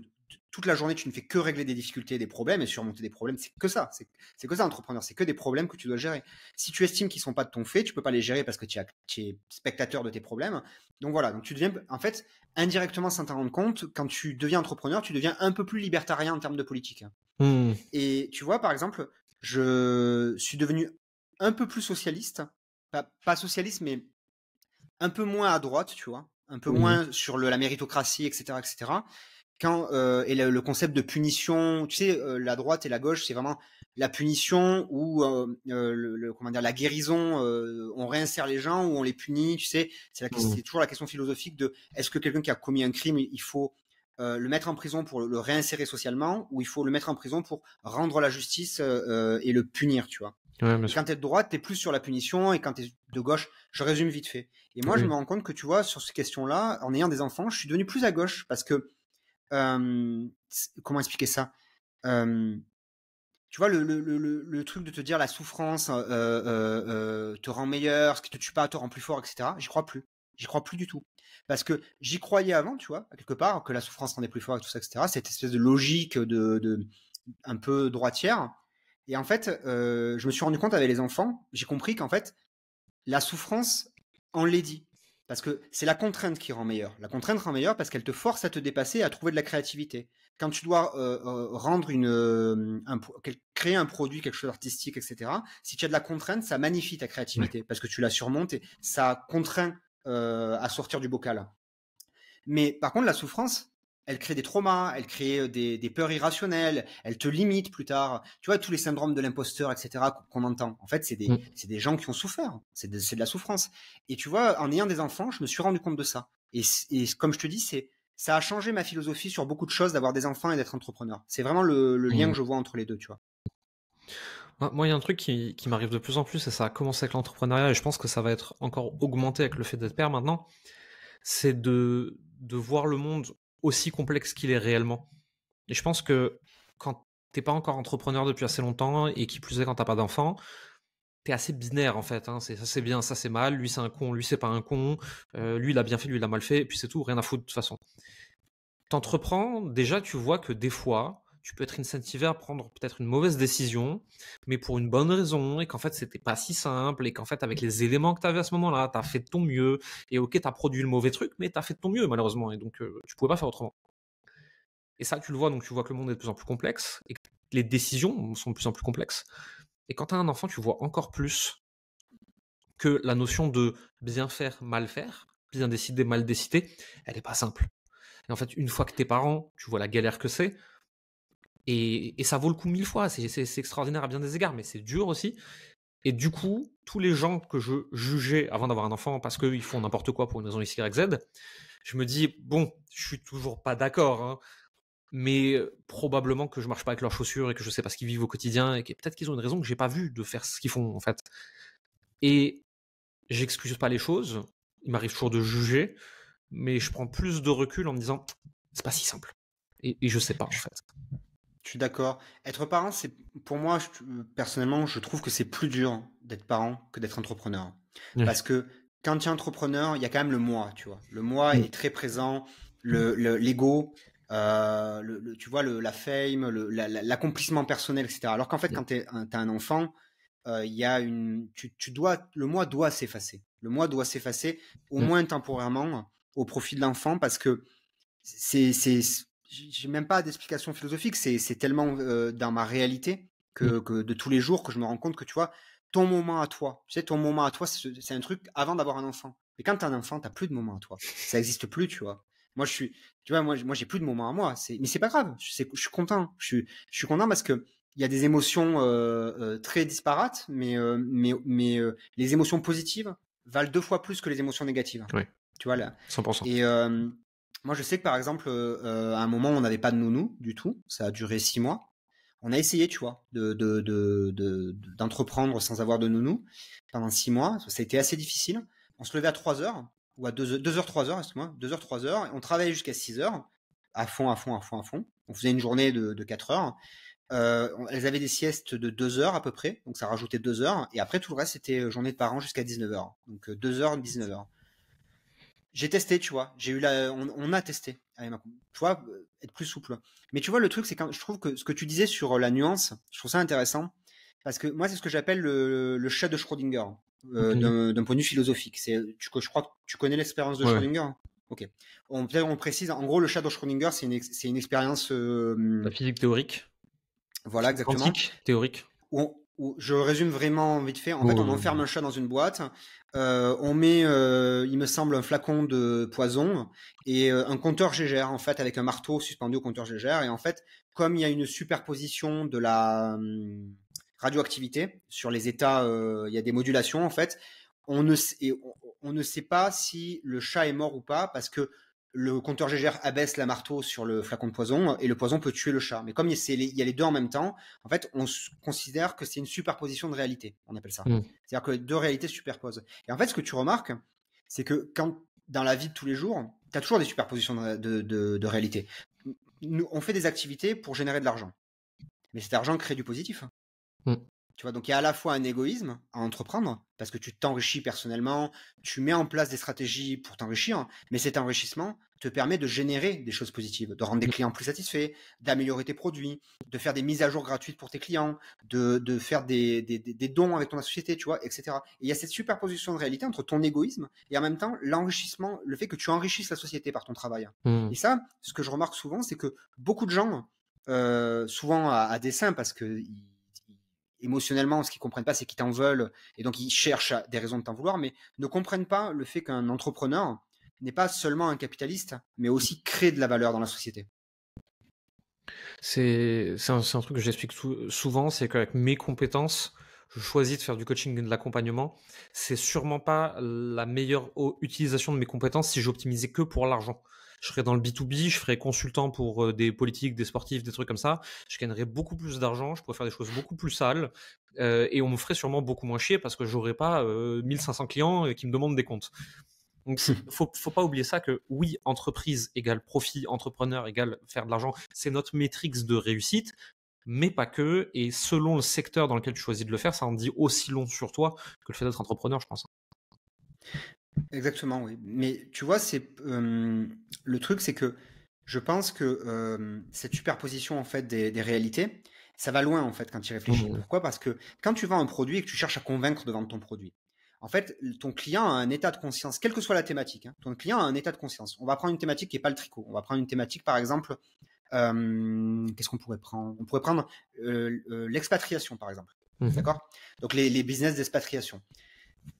Speaker 1: toute la journée, tu ne fais que régler des difficultés, des problèmes et surmonter des problèmes. C'est que ça. C'est que ça, entrepreneur. C'est que des problèmes que tu dois gérer. Si tu estimes qu'ils sont pas de ton fait, tu peux pas les gérer parce que tu, es spectateur de tes problèmes. Donc voilà. Donc tu deviens, en fait, indirectement, sans t'en rendre compte, quand tu deviens entrepreneur, tu deviens un peu plus libertarien en termes de politique. Mmh. Et tu vois, par exemple, je suis devenu un peu plus socialiste, pas, socialiste, mais un peu moins à droite, tu vois, un peu mmh moins sur la méritocratie, etc., etc. Quand euh, et le, concept de punition, tu sais, euh, la droite et la gauche, c'est vraiment la punition ou euh, le, comment dire, la guérison. on réinsère les gens ou on les punit, tu sais. Mmh. C'est toujours la question philosophique de est-ce que quelqu'un qui a commis un crime, il faut euh, le mettre en prison pour le réinsérer socialement, ou il faut le mettre en prison pour rendre la justice euh, euh, et le punir, tu vois. Quand t'es de droite, t'es plus sur la punition, et quand t'es de gauche, je résume vite fait. Et moi, je me rends compte que, tu vois, sur ces questions-là, en ayant des enfants, je suis devenu plus à gauche, parce que, comment expliquer ça tu vois, le, truc de te dire la souffrance te rend meilleur, ce qui te tue pas te rend plus fort, etc., j'y crois plus. J'y crois plus du tout. Parce que j'y croyais avant, tu vois, quelque part, que la souffrance rendait plus fort et tout ça, etc. Cette espèce de logique de, un peu droitière. Et en fait, euh, je me suis rendu compte avec les enfants, j'ai compris qu'en fait, la souffrance on dit. Parce que c'est la contrainte qui rend meilleur. La contrainte rend meilleur parce qu'elle te force à te dépasser à trouver de la créativité. Quand tu dois euh, euh, rendre une, créer un produit, quelque chose d'artistique, etc. Si tu as de la contrainte, ça magnifie ta créativité parce que tu la surmontes et ça contraint euh, à sortir du bocal. Mais par contre, la souffrance, elle crée des traumas, elle crée euh, des, peurs irrationnelles, elle te limite plus tard. Tu vois, tous les syndromes de l'imposteur, etc., qu'on entend. En fait, c'est des, mm. des, gens qui ont souffert, c'est de, la souffrance. Et tu vois, en ayant des enfants, je me suis rendu compte de ça. Et, comme je te dis, c'est ça a changé ma philosophie sur beaucoup de choses d'avoir des enfants et d'être entrepreneur. C'est vraiment le, lien mm. que je vois entre les deux, tu vois.
Speaker 2: Moi, il y a un truc qui, m'arrive de plus en plus, et ça a commencé avec l'entrepreneuriat, et je pense que ça va être encore augmenté avec le fait d'être père maintenant, c'est de, de voir le monde aussi complexe qu'il est réellement. Et je pense que quand t'es pas encore entrepreneur depuis assez longtemps, et qui plus est quand t'as pas d'enfant, t'es assez binaire en fait. Hein. C'est ça c'est bien, ça c'est mal, lui c'est un con, lui c'est pas un con, euh, lui il a bien fait, lui il a mal fait, et puis c'est tout, rien à foutre de toute façon. T'entreprends, déjà tu vois que des fois, tu peux être incentivé à prendre peut-être une mauvaise décision, mais pour une bonne raison, et qu'en fait, c'était pas si simple, et qu'en fait, avec les éléments que tu avais à ce moment-là, tu as fait de ton mieux, et ok, tu as produit le mauvais truc, mais tu as fait de ton mieux, malheureusement, et donc euh, tu pouvais pas faire autrement. Et ça, tu le vois, donc tu vois que le monde est de plus en plus complexe, et que les décisions sont de plus en plus complexes. Et quand tu as un enfant, tu vois encore plus que la notion de bien faire, mal faire, bien décider, mal décider, elle n'est pas simple. Et en fait, une fois que t'es parent, tu vois la galère que c'est, et, ça vaut le coup mille fois. C'est extraordinaire à bien des égards, mais c'est dur aussi. Et du coup, tous les gens que je jugeais avant d'avoir un enfant parce qu'ils font n'importe quoi pour une raison X, Z, je me dis, bon, je suis toujours pas d'accord, hein, mais euh, probablement que je marche pas avec leurs chaussures et que je sais pas ce qu'ils vivent au quotidien et que peut-être qu'ils ont une raison que j'ai pas vue de faire ce qu'ils font, en fait. Et j'excuse pas les choses. Il m'arrive toujours de juger, mais je prends plus de recul en me disant, c'est pas si simple. Et, et je sais pas, en fait.
Speaker 1: Je suis d'accord. Être parent, c'est pour moi, personnellement, je trouve que c'est plus dur d'être parent que d'être entrepreneur. Parce que quand tu es entrepreneur, il y a quand même le moi, tu vois. Le moi mm. est très présent, le l'ego, euh, le, tu vois, la fame, l'accomplissement personnel, etc. Alors qu'en fait, mm. quand tu as un enfant, euh, il y a une, tu, dois, le moi doit s'effacer. Le moi doit s'effacer au mm. moins temporairement au profit de l'enfant parce que c'est j'ai même pas d'explication philosophique, c'est tellement euh, dans ma réalité que, mm. que, de tous les jours que je me rends compte que tu vois, ton moment à toi, tu sais, ton moment à toi, c'est un truc avant d'avoir un enfant. Mais quand t'as un enfant, t'as plus de moment à toi. Ça existe plus, tu vois. Moi, je suis, tu vois, moi, moi j'ai plus de moment à moi. Mais c'est pas grave. Je, je suis content. Je suis, je suis content parce que il y a des émotions euh, euh, très disparates, mais, mais, mais les émotions positives valent deux fois plus que les émotions négatives. Oui. Tu vois là. 100%. Et, moi, je sais que par exemple, euh, euh, à un moment, on n'avait pas de nounou du tout. Ça a duré six mois. On a essayé, tu vois, d'entreprendre sans avoir de nounou pendant six mois. Ça a été assez difficile. On se levait à 3 heures, ou à deux heures, 3 heures, excuse-moi, Deux heures, trois heures. Et on travaillait jusqu'à 6 heures, à fond, à fond, à fond, à fond. On faisait une journée de, quatre 4 heures. Euh, elles avaient des siestes de deux heures à peu près, donc ça rajoutait deux heures. Et après, tout le reste, c'était journée de parents jusqu'à 19 heures. Donc 2 heures, 19 heures j'ai testé, tu vois. J'ai eu la, on, a testé. tu vois, euh, être plus souple. Mais tu vois, le truc, c'est quand je trouve que ce que tu disais sur euh, la nuance, je trouve ça intéressant parce que moi, c'est ce que j'appelle le, chat de Schrödinger euh, d'un point de vue philosophique. C'est, tu, je crois que tu connais l'expérience de Schrödinger. Hein. Ok. On peut on précise. En gros, le chat de Schrödinger, c'est une, c'est une expérience. la
Speaker 2: physique théorique.
Speaker 1: Voilà, exactement. Quantique, théorique je résume vraiment vite fait. En fait, on mmh. enferme un chat dans une boîte, euh, on met, euh, il me semble, un flacon de poison et euh, un compteur GGR en fait, avec un marteau suspendu au compteur Gégère. Et en fait, comme il y a une superposition de la hum, radioactivité sur les états, il y a des modulations, en fait, on ne, on ne sait pas si le chat est mort ou pas parce que le compteur GGR abaisse la marteau sur le flacon de poison et le poison peut tuer le chat. Mais comme il y a les deux en même temps, en fait, on considère que c'est une superposition de réalité. On appelle ça. Mmh. C'est-à-dire que deux réalités se superposent. Et en fait, ce que tu remarques, c'est que quand dans la vie de tous les jours, tu as toujours des superpositions de, de, réalité. on fait des activités pour générer de l'argent. Mais cet argent crée du positif. Mmh. Tu vois, donc il y a à la fois un égoïsme à entreprendre, parce que tu t'enrichis personnellement, tu mets en place des stratégies pour t'enrichir, mais cet enrichissement te permet de générer des choses positives, de rendre des mm. clients plus satisfaits, d'améliorer tes produits, de faire des mises à jour gratuites pour tes clients, de, faire des, dons avec ton société, tu vois, etc. il y a cette superposition de réalité entre ton égoïsme et en même temps l'enrichissement, le fait que tu enrichisses la société par ton travail. Mm. Et ça, ce que je remarque souvent, c'est que beaucoup de gens, euh, souvent à, à dessein, parce que émotionnellement, ce qu'ils comprennent pas, c'est qu'ils t'en veulent, et donc ils cherchent des raisons de t'en vouloir, mais ne comprennent pas le fait qu'un entrepreneur n'est pas seulement un capitaliste, mais aussi crée de la valeur dans la société.
Speaker 2: C'est un, un, truc que j'explique souvent, c'est qu'avec mes compétences, je choisis de faire du coaching et de l'accompagnement. C'est sûrement pas la meilleure utilisation de mes compétences si j'optimisais que pour l'argent je serais dans le B2B, je ferais consultant pour euh, des politiques, des sportifs, des trucs comme ça. Je gagnerais beaucoup plus d'argent, je pourrais faire des choses beaucoup plus sales euh, et on me ferait sûrement beaucoup moins chier parce que j'aurais pas 1500 euh, clients qui me demandent des comptes. Donc, *laughs* faut, faut pas oublier ça que oui, entreprise égale profit, entrepreneur égale faire de l'argent, c'est notre métrique de réussite, mais pas que. Et selon le secteur dans lequel tu choisis de le faire, ça en dit aussi long sur toi que le fait d'être entrepreneur, je pense.
Speaker 1: Exactement, oui. Mais tu vois, c'est le truc, c'est que je pense que cette superposition en fait des, réalités, ça va loin en fait quand tu y réfléchis. Mmh. Pourquoi Parce que quand tu vends un produit et que tu cherches à convaincre de vendre ton produit, en fait, ton client a un état de conscience, quelle que soit la thématique. Hein, ton client a un état de conscience. On va prendre une thématique qui n'est pas le tricot. On va prendre une thématique, par exemple, qu'est-ce qu'on pourrait prendre On pourrait prendre l'expatriation, par exemple. Mmh D'accord Donc les business d'expatriation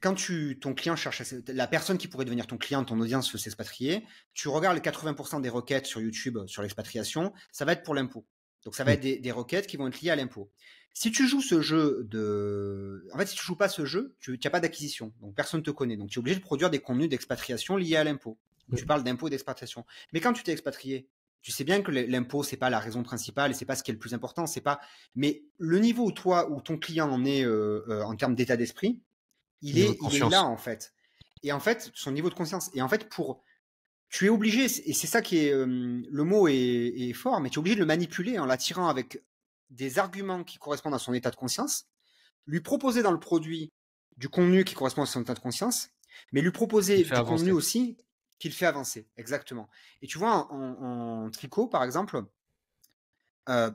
Speaker 1: quand tu, ton client cherche, la personne qui pourrait devenir ton client, ton audience veut s'expatrier, tu regardes les 80% des requêtes sur YouTube euh, sur l'expatriation, ça va être pour l'impôt. Donc ça va mm. être des, requêtes qui vont être liées à l'impôt. Si tu joues ce jeu de, en fait, si tu joues pas ce jeu, tu n'as pas d'acquisition, donc personne te connaît, donc tu es obligé de produire des contenus d'expatriation liés à l'impôt. Mm. Tu parles d'impôt et d'expatriation, mais quand tu t'es expatrié, tu sais bien que l'impôt c'est pas la raison principale et c'est pas ce qui est le plus important, c'est pas. Mais le niveau où toi, ou ton client en est euh, euh, en termes d'état d'esprit, il est, là, en fait. Et en fait, son niveau de conscience. Et en fait, pour. Tu es obligé, et c'est ça qui est. le mot est, fort, mais tu es obligé de le manipuler en l'attirant avec des arguments qui correspondent à son état de conscience, lui proposer dans le produit du contenu qui correspond à son état de conscience, mais lui proposer du contenu aussi qu'il fait avancer. Exactement. Et tu vois, en, tricot, par exemple, euh,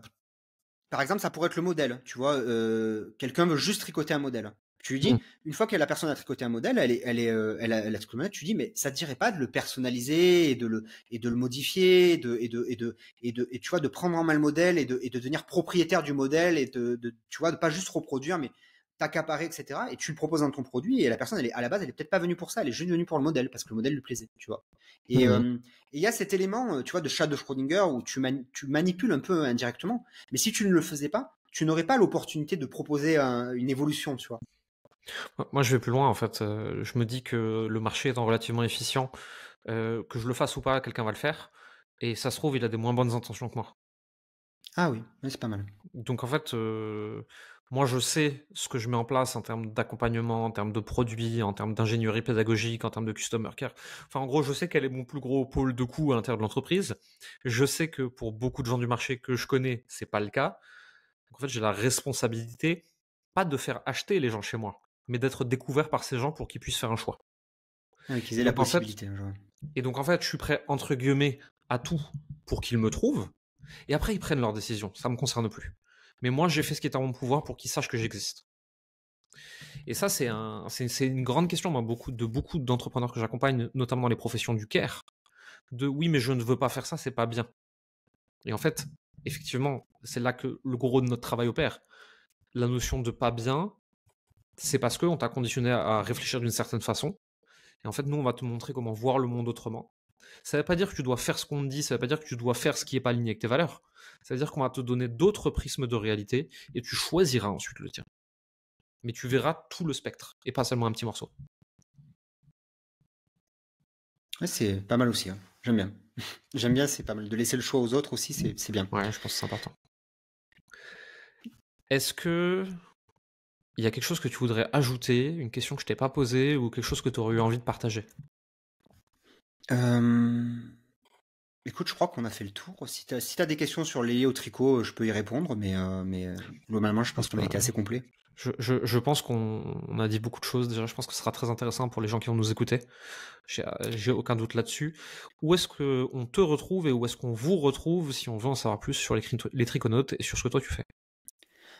Speaker 1: par exemple, ça pourrait être le modèle. Tu vois, euh, quelqu'un veut juste tricoter un modèle. Tu lui dis, mmh. une fois que la personne a tricoté un modèle, elle est, elle est, euh, elle a, tricoté modèle, tu lui dis, mais ça te dirait pas de le personnaliser et de le, et de le modifier, et de, et de, et de, et de, et tu vois, de prendre en main le modèle et de, et de devenir propriétaire du modèle et de, ne tu vois, de pas juste reproduire, mais t'accaparer, etc. Et tu le proposes dans ton produit et la personne, elle est, à la base, elle est peut-être pas venue pour ça, elle est juste venue pour le modèle parce que le modèle lui plaisait, tu vois. Et mmh euh, il y a cet élément, euh, tu vois, de chat de Schrödinger où tu, tu manipules un peu indirectement, mais si tu ne le faisais pas, tu n'aurais pas l'opportunité de proposer une évolution, tu vois.
Speaker 2: Moi, je vais plus loin, en fait. Euh, je me dis que le marché étant relativement efficient, euh, que je le fasse ou pas, quelqu'un va le faire. Et ça se trouve, il a des moins bonnes intentions que moi. Ah oui, mais c'est pas mal. Donc, en fait, euh, moi, je sais ce que je mets en place en termes d'accompagnement, en termes de produits, en termes d'ingénierie pédagogique, en termes de customer care. Enfin, en gros, je sais quel est mon plus gros pôle de coût à l'intérieur de l'entreprise. Je sais que pour beaucoup de gens du marché que je connais, c'est pas le cas. en fait, j'ai la responsabilité, pas de faire acheter les gens chez moi, mais d'être découvert par ces gens pour qu'ils puissent faire un choix. qu'ils aient la possibilité. et donc en fait, je suis prêt entre guillemets à tout pour qu'ils me trouvent. Et après, ils prennent leur décision, Ça ne me concerne plus. Mais moi, j'ai fait ce qui est à mon pouvoir pour qu'ils sachent que j'existe. Et ça, c'est une grande question moi, beaucoup, de beaucoup d'entrepreneurs que j'accompagne, notamment les professions du care. De oui, mais je ne veux pas faire ça, c'est pas bien. Et en fait, effectivement, c'est là que le gros de notre travail opère. La notion de pas bien, c'est parce qu'on t'a conditionné à réfléchir d'une certaine façon. Et en fait, nous, on va te montrer comment voir le monde autrement. Ça ne veut pas dire que tu dois faire ce qu'on te dit, ça ne veut pas dire que tu dois faire ce qui n'est pas aligné avec tes valeurs. Ça veut dire qu'on va te donner d'autres prismes de réalité et tu choisiras ensuite le tien. Mais tu verras tout le spectre et pas seulement un petit morceau.
Speaker 1: c'est pas mal aussi. Hein. J'aime bien. *laughs* J'aime bien, c'est pas mal. De laisser le choix aux autres aussi, c'est bien. Ouais, je pense que c'est important.
Speaker 2: Est-ce que il y a quelque chose que tu voudrais ajouter, une question que je t'ai pas posée ou quelque chose que tu aurais eu envie de partager euh, Écoute, je crois qu'on a
Speaker 1: fait le tour. Si tu as, des questions sur les au tricot, euh, je peux y répondre, mais, euh, globalement, je pense qu'on a été assez complet.
Speaker 2: Je, pense qu'on a dit beaucoup de choses. Déjà, je pense que ce sera très intéressant pour les gens qui vont nous écouter. J'ai aucun doute là-dessus. Où est-ce qu'on te retrouve et où est-ce qu'on vous retrouve si on veut en savoir plus sur les, les triconautes et sur ce que toi tu fais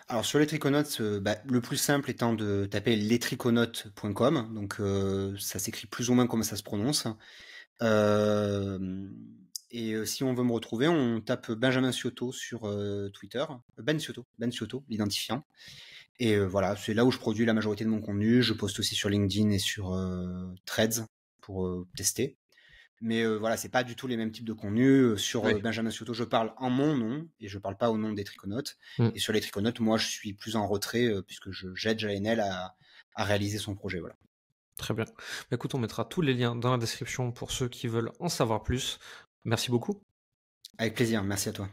Speaker 1: alors sur les triconautes, euh, bah, le plus simple étant de taper lestriconautes.com, donc euh, ça s'écrit plus ou moins comme ça se prononce. Euh, et si on veut me retrouver, on tape Benjamin Ciotto sur Twitter, Ben Ciotto, Ben Ciotto, l'identifiant. Et voilà, c'est là où je produis la majorité de mon contenu. Je poste aussi sur LinkedIn et sur Threads pour tester. Mais voilà, voilà, c'est pas du tout les mêmes types de contenus. Sur Benjamin Ciotto, je parle en mon nom et je ne parle pas au nom des triconautes. Mmh. Et sur les triconautes, moi, je suis plus en retrait puisque je j'aide JNL à, réaliser son
Speaker 2: projet. Voilà. Très bien. Bah, écoute, on mettra tous les liens dans la description pour ceux qui veulent en savoir plus. Merci beaucoup. Avec plaisir. Merci à toi.